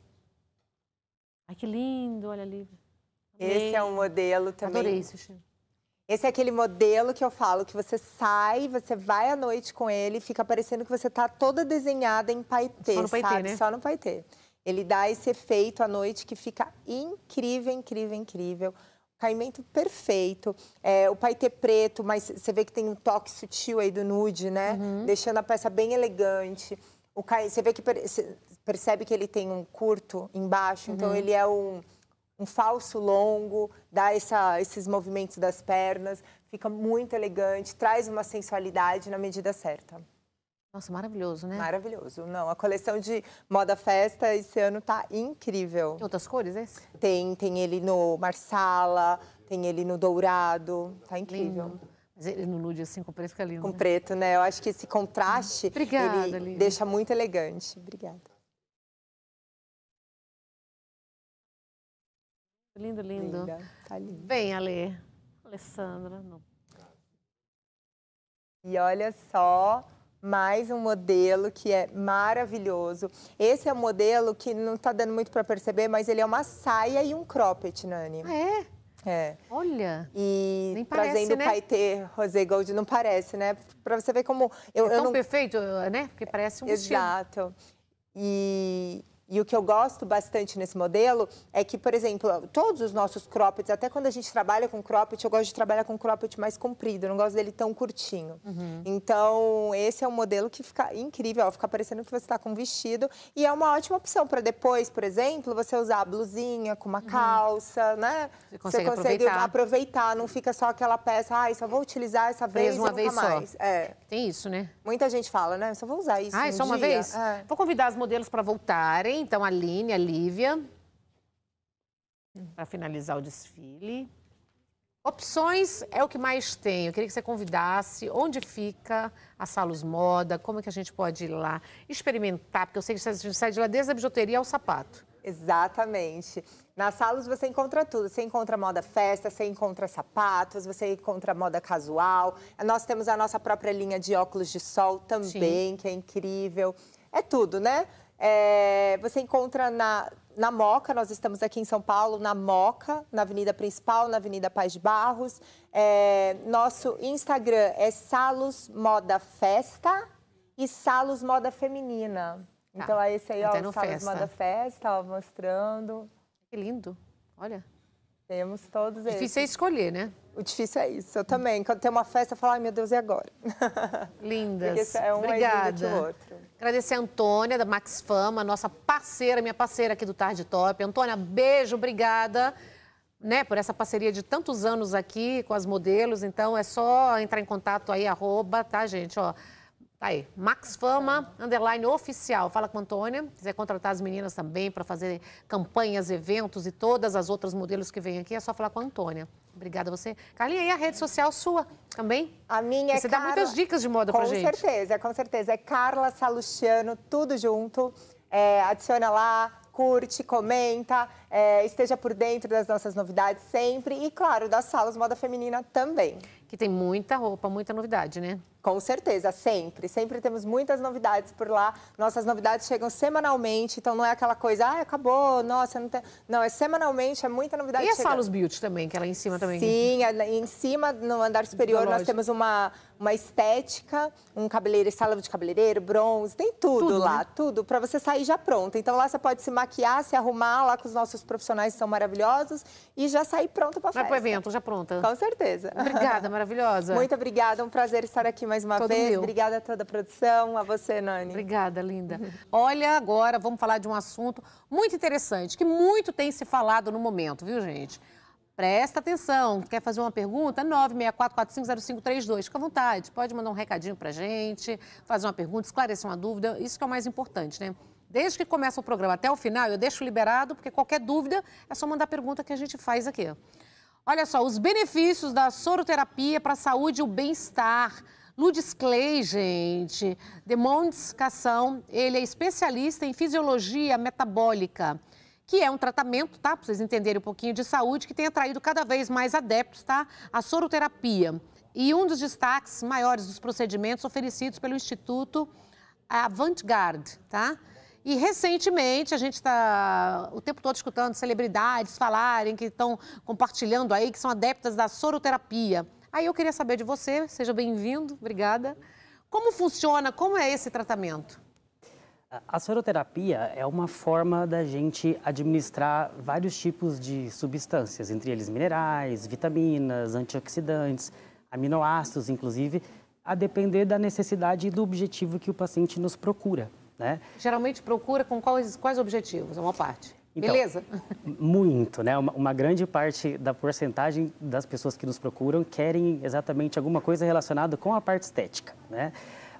Ai, que lindo, olha ali. Amei. Esse é um modelo também. Adorei isso, Esse é aquele modelo que eu falo, que você sai, você vai à noite com ele, fica parecendo que você tá toda desenhada em paetê, Só no paetê, sabe? Né? Só no paetê. Ele dá esse efeito à noite que fica incrível, incrível, incrível caimento perfeito. É, o paetê preto, mas você vê que tem um toque sutil aí do nude, né? Uhum. Deixando a peça bem elegante. O ca... Você vê que percebe que ele tem um curto embaixo, então uhum. então ele é um, um falso longo, dá essa, esses movimentos das pernas, fica muito elegante, traz uma sensualidade na medida certa. Nossa, maravilhoso, né? Maravilhoso. Não, a coleção de moda festa esse ano tá incrível. Tem outras cores esse? Tem, tem ele no marsala, tem ele no dourado, tá incrível. Lindo. Mas ele no nude assim com preto fica lindo. Com né? preto, né? Eu acho que esse contraste Obrigada, ele Lívia. deixa muito elegante. Obrigada. Lindo, lindo. Linda, tá lindo. Bem, Ale. Alessandra. No... E olha só mais um modelo que é maravilhoso. Esse é um modelo que não está dando muito para perceber, mas ele é uma saia e um cropped, Nani. Ah, é? É. Olha. E nem parece, trazendo né? o paetê rosé gold não parece, né? Para você ver como eu, é eu tão não... perfeito, né? Porque parece um Exato. Estilo. E e o que eu gosto bastante nesse modelo é que, por exemplo, todos os nossos croppeds, até quando a gente trabalha com cropped, eu gosto de trabalhar com cropped mais comprido, eu não gosto dele tão curtinho. Uhum. Então, esse é um modelo que fica incrível, ó, fica parecendo que você está com um vestido. E é uma ótima opção para depois, por exemplo, você usar a blusinha com uma uhum. calça, né? Você consegue, você consegue aproveitar. aproveitar. não fica só aquela peça, ah, só vou utilizar essa vez uma e vez mais. Só. É. Tem isso, né? Muita gente fala, né? Eu só vou usar isso. Ah, é um só uma vez? É. Vou convidar os modelos para voltarem então, a Aline, a Lívia, para finalizar o desfile. Opções é o que mais tem. Eu queria que você convidasse onde fica a Salos Moda, como é que a gente pode ir lá experimentar, porque eu sei que a gente sai de lá desde a bijuteria ao sapato. Exatamente. Na Salos você encontra tudo. Você encontra moda festa, você encontra sapatos, você encontra moda casual. Nós temos a nossa própria linha de óculos de sol também, Sim. que é incrível. É tudo, né? É, você encontra na, na Moca, nós estamos aqui em São Paulo, na Moca, na Avenida Principal, na Avenida Paz de Barros. É, nosso Instagram é Salos Moda Festa e Salos Moda Feminina. Tá. Então, é esse aí, Até ó, Salos festa. Moda Festa, ó, mostrando. Que lindo, olha. Temos todos Difícil é esses. Difícil é escolher, né? O difícil é isso. Eu também. Quando tem uma festa, eu falo, ai meu Deus, e agora? Lindas. é um Obrigada. Mais outro. Agradecer a Antônia, da Max Fama, nossa parceira, minha parceira aqui do Tarde Top. Antônia, beijo, obrigada. Né, por essa parceria de tantos anos aqui com as modelos. Então, é só entrar em contato aí, arroba, tá, gente? Ó, Tá aí, Max Fama, underline oficial. Fala com a Antônia, quiser contratar as meninas também para fazer campanhas, eventos e todas as outras modelos que vêm aqui, é só falar com a Antônia. Obrigada a você. Carlinha, e a rede social sua também? A minha você é Você dá muitas dicas de moda com pra gente. Com certeza, com certeza. É Carla Salustiano, tudo junto. É, adiciona lá, curte, comenta, é, esteja por dentro das nossas novidades sempre e, claro, das salas Moda Feminina também. Que tem muita roupa, muita novidade, né? Com certeza, sempre. Sempre temos muitas novidades por lá. Nossas novidades chegam semanalmente, então não é aquela coisa, ah, acabou, nossa, não tem. Não, é semanalmente, é muita novidade. E a Salus Beauty também, que é lá em cima também. Sim, é, né, em cima, no andar superior, nós temos uma, uma estética, um cabeleireiro, salão de cabeleireiro, bronze, tem tudo, tudo lá, né? tudo, para você sair já pronto. Então lá você pode se maquiar, se arrumar, lá com os nossos profissionais que são maravilhosos e já sair pronta para festa. Vai pro evento, já pronta. Com certeza. Obrigada, maravilhosa. Muito obrigada, um prazer estar aqui mais uma Todo vez. Meu. Obrigada a toda a produção, a você, Nani. Obrigada, linda. Uhum. Olha, agora vamos falar de um assunto muito interessante, que muito tem se falado no momento, viu, gente? Presta atenção. Quer fazer uma pergunta? 964450532. Fica à vontade. Pode mandar um recadinho pra gente, fazer uma pergunta, esclarecer uma dúvida. Isso que é o mais importante, né? Desde que começa o programa até o final, eu deixo liberado, porque qualquer dúvida é só mandar pergunta que a gente faz aqui. Olha só, os benefícios da soroterapia para a saúde e o bem-estar. Ludis Clay, gente, Demondes Cação, ele é especialista em fisiologia metabólica, que é um tratamento, tá? Para vocês entenderem um pouquinho de saúde, que tem atraído cada vez mais adeptos, tá? A soroterapia. E um dos destaques maiores dos procedimentos oferecidos pelo Instituto Avantgarde, tá? E recentemente a gente está o tempo todo escutando celebridades falarem que estão compartilhando aí que são adeptas da soroterapia. Aí eu queria saber de você, seja bem-vindo, obrigada. Como funciona, como é esse tratamento? A soroterapia é uma forma da gente administrar vários tipos de substâncias, entre eles minerais, vitaminas, antioxidantes, aminoácidos, inclusive, a depender da necessidade e do objetivo que o paciente nos procura. Né? Geralmente procura com quais, quais objetivos? É uma parte. Então, Beleza? Muito, né? Uma, uma, grande parte da porcentagem das pessoas que nos procuram querem exatamente alguma coisa relacionada com a parte estética, né?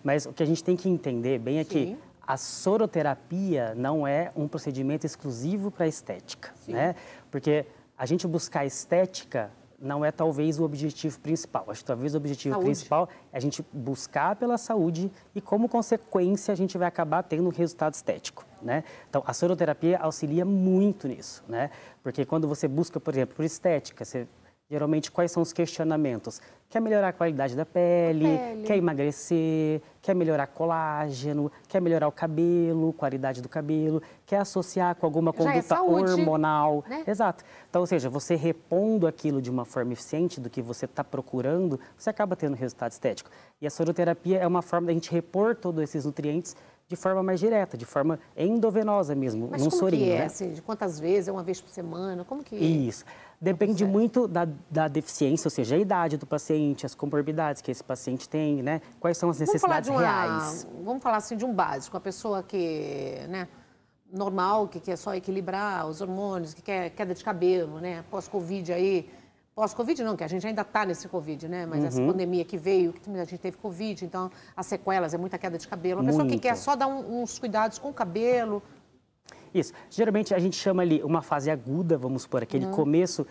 Mas o que a gente tem que entender bem é Sim. que a soroterapia não é um procedimento exclusivo para estética, Sim. né? Porque a gente buscar estética não é talvez o objetivo principal. Acho que talvez o objetivo saúde. principal é a gente buscar pela saúde e, como consequência, a gente vai acabar tendo um resultado estético. Né? Então, a soroterapia auxilia muito nisso, né? Porque quando você busca, por exemplo, por estética, você Geralmente, quais são os questionamentos? Quer melhorar a qualidade da pele, pele, quer emagrecer, quer melhorar colágeno, quer melhorar o cabelo, qualidade do cabelo, quer associar com alguma é conduta é saúde, hormonal. Né? Exato. Então, ou seja, você repondo aquilo de uma forma eficiente do que você está procurando, você acaba tendo resultado estético. E a soroterapia é uma forma da gente repor todos esses nutrientes de forma mais direta, de forma endovenosa mesmo, Mas num como sorinho. Que é, né? assim, de quantas vezes? É uma vez por semana? Como que Isso. Depende muito da, da, deficiência, ou seja, a idade do paciente, as comorbidades que esse paciente tem, né? Quais são as necessidades vamos uma, reais. Vamos falar assim de um básico, a pessoa que, né, normal, que quer só equilibrar os hormônios, que quer queda de cabelo, né? Pós-Covid aí, Pós-Covid não, que a gente ainda está nesse Covid, né? Mas uhum. essa pandemia que veio, que a gente teve Covid, então as sequelas, é muita queda de cabelo. A pessoa que quer só dar um, uns cuidados com o cabelo. Isso. Geralmente a gente chama ali uma fase aguda, vamos supor, aquele uhum. começo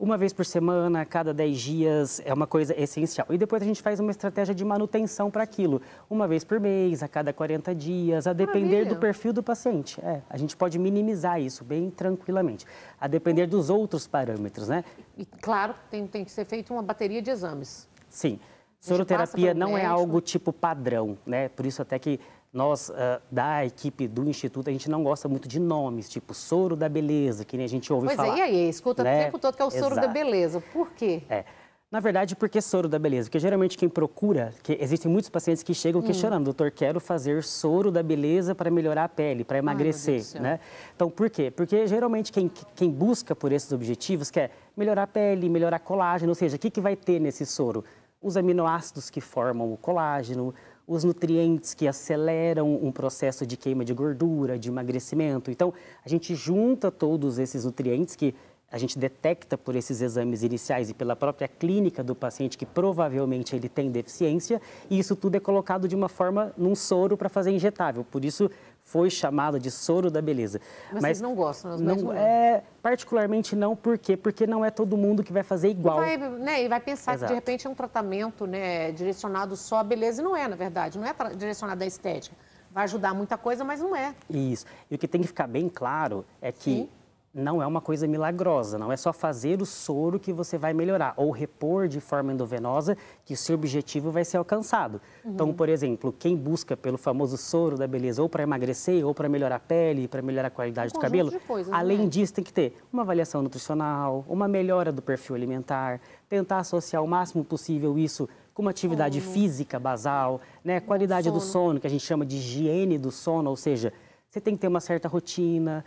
uma vez por semana, a cada 10 dias, é uma coisa essencial. E depois a gente faz uma estratégia de manutenção para aquilo. Uma vez por mês, a cada 40 dias, a depender Maravilha. do perfil do paciente. É, a gente pode minimizar isso bem tranquilamente, a depender dos outros parâmetros, né? E, claro, tem, tem que ser feita uma bateria de exames. Sim. Soroterapia não é médico. é algo tipo padrão, né? Por isso até que nós, eh, da equipe do Instituto, a gente não gosta muito de nomes, tipo soro da beleza, que nem a gente ouve pois é, falar. Pois é, e aí? Escuta né? o tempo todo que é o Exato. soro da beleza. Por quê? É. Na verdade, por que soro da beleza? Porque geralmente quem procura, que existem muitos pacientes que chegam hum. questionando, doutor, quero fazer soro da beleza para melhorar a pele, para emagrecer, Ai, né? Então, por quê? Porque geralmente quem, quem busca por esses objetivos quer melhorar a pele, melhorar colágeno, ou seja, o que, que vai ter nesse soro? Os aminoácidos que formam o colágeno, os nutrientes que aceleram um processo de queima de gordura, de emagrecimento. Então, a gente junta todos esses nutrientes que a gente detecta por esses exames iniciais e pela própria clínica do paciente que provavelmente ele tem deficiência, e isso tudo é colocado de uma forma num soro para fazer injetável. Por isso, foi chamado de soro da beleza. Mas, Mas não gostam, não, não é particularmente não, por quê? Porque não é todo mundo que vai fazer igual. Vai, né, e vai pensar Exato. que de repente é um tratamento né, direcionado só à beleza, e não é, na verdade, não é direcionado à estética vai ajudar muita coisa, mas não é. Isso. E o que tem que ficar bem claro é que Sim não é uma coisa milagrosa, não é só fazer o soro que você vai melhorar ou repor de forma endovenosa que o seu objetivo vai ser alcançado. Uhum. Então, por exemplo, quem busca pelo famoso soro da beleza ou para emagrecer ou para melhorar a pele, para melhorar a qualidade um do cabelo, coisas, além né? disso tem que ter uma avaliação nutricional, uma melhora do perfil alimentar, tentar associar o máximo possível isso com uma atividade física basal, né, qualidade sono. do sono, que a gente chama de higiene do sono, ou seja, você tem que ter uma certa rotina,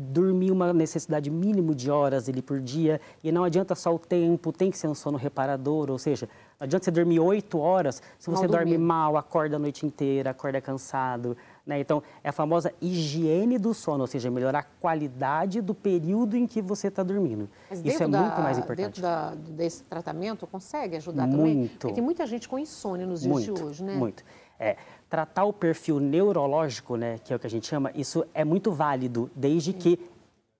dormir uma necessidade mínimo de horas ele por dia, e não adianta só o tempo, tem que ser um sono reparador, ou seja, não adianta você dormir oito horas se você mal dorme mal, acorda a noite inteira, acorda cansado, né? Então, é a famosa higiene do sono, ou seja, melhorar a qualidade do período em que você está dormindo. Mas Isso é da, muito mais importante. Dentro da, desse tratamento, consegue ajudar muito, também? Porque tem muita gente com insônia nos dias muito, de hoje, né? Muito, muito. É, tratar o perfil neurológico, né, que é o que a gente chama, isso é muito válido, desde que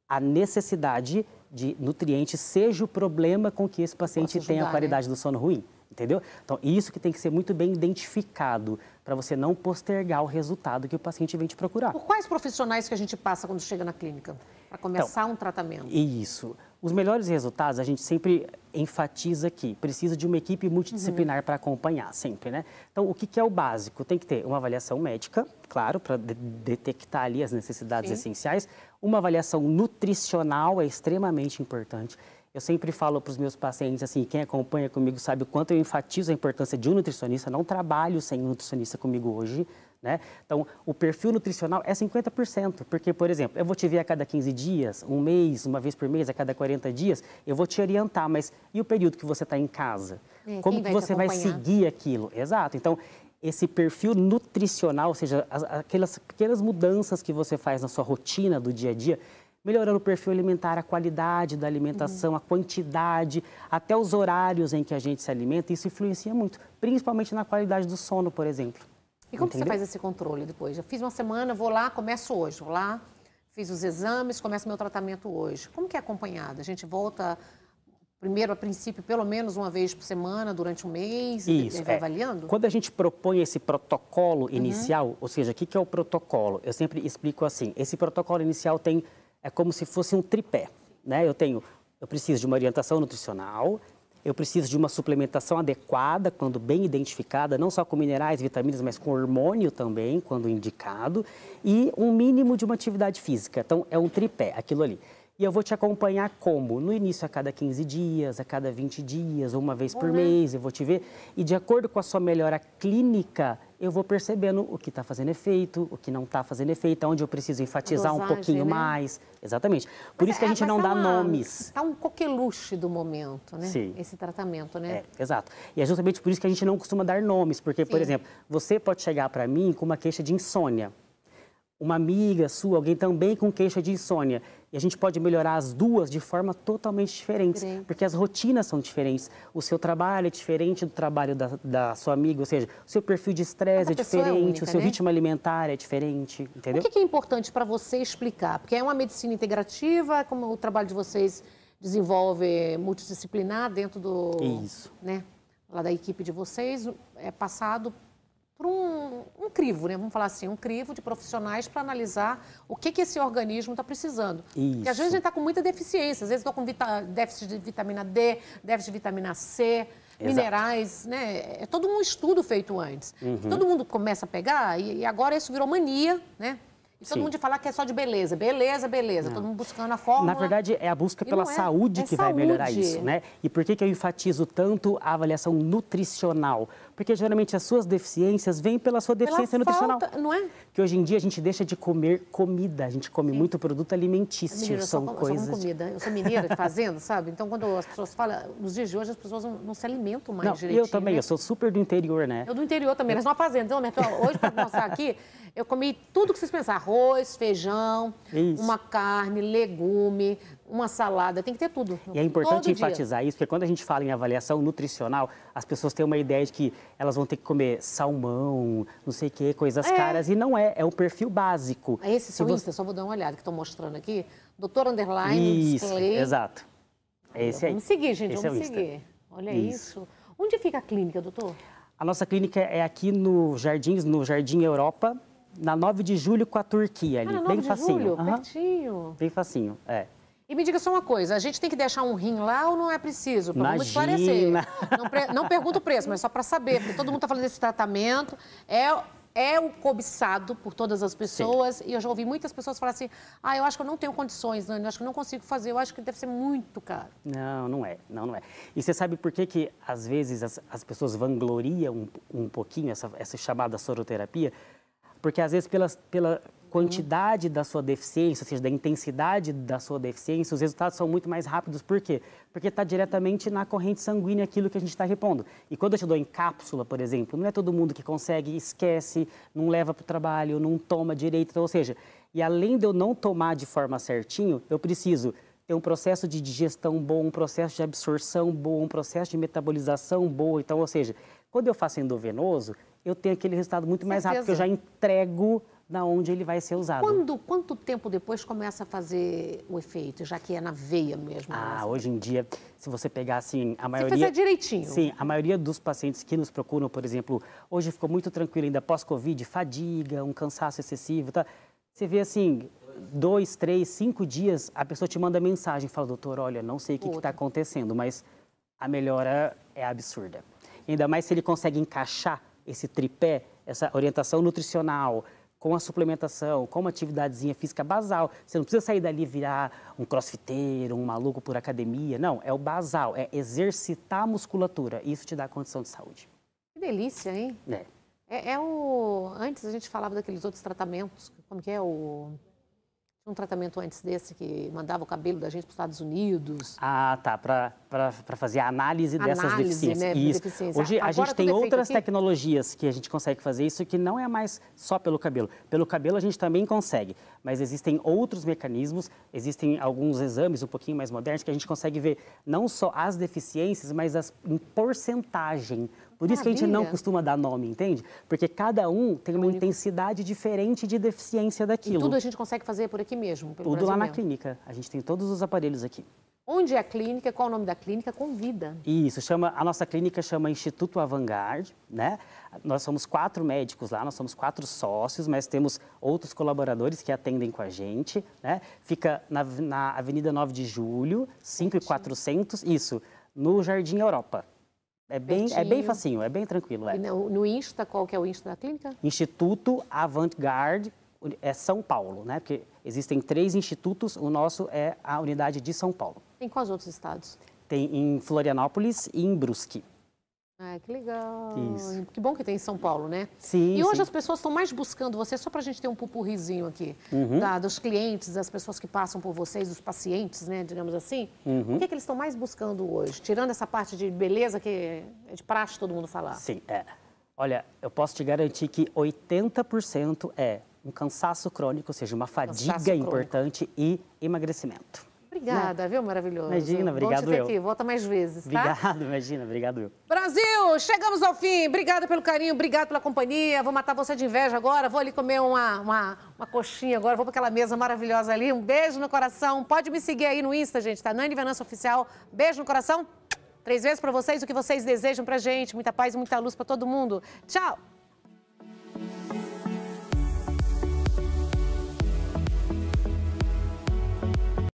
a necessidade de nutrientes seja o problema com que esse paciente ajudar, tenha a né? qualidade né? do sono ruim, entendeu? Então, isso que tem que ser muito bem identificado para você não postergar o resultado que o paciente vem te procurar. Por quais profissionais que a gente passa quando chega na clínica para então, começar então, um tratamento? Isso. Os melhores resultados, a gente sempre enfatiza que precisa de uma equipe multidisciplinar uhum. para acompanhar, sempre, né? Então, o que, que, é o básico? Tem que ter uma avaliação médica, claro, para de detectar ali as necessidades Sim. essenciais. Uma avaliação nutricional é extremamente importante. Eu sempre falo para os meus pacientes, assim, quem acompanha comigo sabe o quanto eu enfatizo a importância de um nutricionista. Não trabalho sem um nutricionista comigo hoje, né? Então, o perfil nutricional é 50%, porque, por exemplo, eu vou te ver a cada 15 dias, um mês, uma vez por mês, a cada 40 dias, eu vou te orientar, mas e o período que você está em casa? É, Como que você vai seguir aquilo? Exato. Então, esse perfil nutricional, ou seja, aquelas aquelas pequenas mudanças que você faz na sua rotina do dia a dia, melhorando o perfil alimentar, a qualidade da alimentação, uhum. a quantidade, até os horários em que a gente se alimenta, isso influencia muito, principalmente na qualidade do sono, por exemplo. E como Entendeu? você faz esse controle depois? Eu fiz uma semana, vou lá, começo hoje, vou lá, fiz os exames, começo meu tratamento hoje. Como que é acompanhado? A gente volta primeiro, a princípio, pelo menos uma vez por semana, durante um mês, Isso, e vai é. avaliando? Quando a gente propõe esse protocolo uhum. inicial, uhum. ou seja, o que, que é o protocolo? Eu sempre explico assim, esse protocolo inicial tem, é como se fosse um tripé, né? Eu tenho, eu preciso de uma orientação nutricional, eu preciso de uma suplementação adequada, quando bem identificada, não só com minerais, vitaminas, mas com hormônio também, quando indicado, e um mínimo de uma atividade física. Então, é um tripé, aquilo ali. E eu vou te acompanhar como? No início, a cada 15 dias, a cada 20 dias, ou uma vez por uhum. mês, eu vou te ver. E de acordo com a sua melhora clínica, eu vou percebendo o que está fazendo efeito, o que não está fazendo efeito, onde eu preciso enfatizar dosagem, um pouquinho né? mais. Exatamente. Por isso é, que a é, gente não tá dá uma, nomes. Está um coqueluche do momento, né? Sim. Esse tratamento, né? É, exato. E é justamente por isso que a gente não costuma dar nomes, porque, Sim. por exemplo, você pode chegar para mim com uma queixa de insônia. Uma amiga sua, alguém também com queixa de insônia. E a gente pode melhorar as duas de forma totalmente diferente, Sim. porque as rotinas são diferentes. O seu trabalho é diferente do trabalho da, da sua amiga, ou seja, o seu perfil de estresse é, é diferente, é única, o seu né? ritmo alimentar é diferente, entendeu? O que é importante para você explicar? Porque é uma medicina integrativa, é como o trabalho de vocês desenvolve multidisciplinar dentro do... Isso. Né? Lá da equipe de vocês, é passado para um, um, crivo, né? vamos falar assim, um crivo de profissionais para analisar o que, que esse organismo está precisando. Isso. Porque às vezes a gente está com muita deficiência, às vezes estou com déficit de vitamina D, déficit de vitamina C, Exato. minerais, né? É todo um estudo feito antes. Uhum. Todo mundo começa a pegar e, e agora isso virou mania, né? E todo Sim. mundo falar que é só de beleza, beleza, beleza. Não. Todo mundo buscando a forma. Na verdade, é a busca pela é. saúde é que saúde. vai melhorar isso, né? E por que, que eu enfatizo tanto a avaliação nutricional? Porque geralmente as suas deficiências vêm pela sua deficiência pela nutricional. Falta, não é? Que hoje em dia a gente deixa de comer comida, a gente come Sim. muito produto alimentício. Menina, são eu coisas. Eu comida. Eu sou mineira de fazenda, sabe? Então quando as pessoas falam, nos dias de hoje as pessoas não, não se alimentam mais não, direitinho. Eu também, né? eu sou super do interior, né? Eu do interior também, mas não fazenda. Não, minha hoje, para mostrar aqui, eu comi tudo que vocês pensaram: arroz, feijão, Isso. uma carne, legume, uma salada, tem que ter tudo. E é importante Todo enfatizar dia. isso, porque quando a gente fala em avaliação nutricional, as pessoas têm uma ideia de que elas vão ter que comer salmão, não sei o quê, coisas é. caras, e não é, é o perfil básico. É esse seu Se Insta, você... só vou dar uma olhada que estou mostrando aqui. Doutor Underline, Isso, display. exato. É esse aí. Vamos seguir, gente, esse é vamos é seguir. Olha isso. isso. Onde fica a clínica, doutor? A nossa clínica é aqui no Jardins, no Jardim Europa, na 9 de julho com a Turquia ah, ali, ah, bem facinho. Julho, uhum. pertinho. Bem facinho, é. E me diga só uma coisa, a gente tem que deixar um rim lá ou não é preciso? Para Imagina. esclarecer. Não, pre... não pergunta o preço, mas só para saber, porque todo mundo está falando desse tratamento. É é o cobiçado por todas as pessoas. Sim. E eu já ouvi muitas pessoas falar assim: ah, eu acho que eu não tenho condições, eu acho que eu não consigo fazer, eu acho que deve ser muito caro. Não, não é, não, não é. E você sabe por que, que às vezes as, as pessoas vangloriam um, um pouquinho essa, essa chamada soroterapia? Porque às vezes pelas, pela, quantidade da sua deficiência, ou seja, da intensidade da sua deficiência, os resultados são muito mais rápidos. Por quê? Porque está diretamente na corrente sanguínea aquilo que a gente está repondo. E quando eu te dou em cápsula, por exemplo, não é todo mundo que consegue, esquece, não leva para o trabalho, não toma direito. Então, ou seja, e além de eu não tomar de forma certinho, eu preciso ter um processo de digestão bom, um processo de absorção bom, um processo de metabolização boa. Então, ou seja, quando eu faço endovenoso, eu tenho aquele resultado muito mais Certeza. rápido, porque eu já entrego da onde ele vai ser usado. Quando, quanto tempo depois começa a fazer o efeito, já que é na veia mesmo? Ah, hoje em dia, se você pegar assim, a maioria... Se fizer direitinho. Sim, a maioria dos pacientes que nos procuram, por exemplo, hoje ficou muito tranquilo ainda pós-Covid, fadiga, um cansaço excessivo, tá? Você vê assim, dois, três, cinco dias, a pessoa te manda mensagem, fala, doutor, olha, não sei o que está acontecendo, mas a melhora é absurda. Ainda mais se ele consegue encaixar esse tripé, essa orientação nutricional, com a suplementação, com uma atividadezinha física basal. Você não precisa sair dali e virar um crossfiteiro, um maluco por academia. Não, é o basal, é exercitar a musculatura. Isso te dá condição de saúde. Que delícia, hein? É. É, é o. Antes a gente falava daqueles outros tratamentos, como que é o um tratamento antes desse que mandava o cabelo da gente para os Estados Unidos. Ah, tá. Para fazer a análise, análise dessas né, deficiências. Né? Isso. Deficiência. Hoje Agora, a gente tem outras aqui? tecnologias que a gente consegue fazer isso que não é mais só pelo cabelo. Pelo cabelo a gente também consegue mas existem outros mecanismos, existem alguns exames um pouquinho mais modernos que a gente consegue ver não só as deficiências, mas as, em porcentagem. Por isso que a gente não costuma dar nome, entende? Porque cada um tem uma Único. intensidade diferente de deficiência daquilo. E tudo a gente consegue fazer por aqui mesmo? Tudo Brasil lá mesmo. na clínica. A gente tem todos os aparelhos aqui. Onde é a clínica? Qual é o nome da clínica? Convida. Isso, chama, a nossa clínica chama Instituto Avangard, né? Nós somos quatro médicos lá, nós somos quatro sócios, mas temos outros colaboradores que atendem com a gente, né? Fica na, na Avenida 9 de Julho, 5400, isso, no Jardim Europa. É bem, é bem facinho, é bem tranquilo. É. No, no, Insta, qual que é o Insta da clínica? Instituto Avantgarde é São Paulo, né? Porque existem três institutos, o nosso é a unidade de São Paulo. Em quais outros estados? Tem em Florianópolis e em Brusque. Ah, que legal. Isso. Que bom que tem em São Paulo, né? Sim. E hoje sim. as pessoas estão mais buscando você, só para a gente ter um pupurrizinho aqui, uhum. da, dos clientes, das pessoas que passam por vocês, dos pacientes, né, digamos assim. Uhum. O que, é que eles estão mais buscando hoje? Tirando essa parte de beleza que é de praxe todo mundo falar. Sim, é. Olha, eu posso te garantir que 80% é um cansaço crônico, ou seja, uma fadiga importante e emagrecimento. Obrigada, né? viu? Maravilhoso. Imagina, obrigado eu. Aqui. Volta mais vezes, tá? Obrigado, imagina, obrigado eu. Brasil, chegamos ao fim. Obrigada pelo carinho, obrigado pela companhia. Vou matar você de inveja agora, vou ali comer uma, uma, uma coxinha agora, vou para aquela mesa maravilhosa ali. Um beijo no coração. Pode me seguir aí no Insta, gente, tá? Nani Venança Oficial. Beijo no coração. Três vezes para vocês o que vocês desejam pra gente. Muita paz e muita luz para todo mundo. Tchau!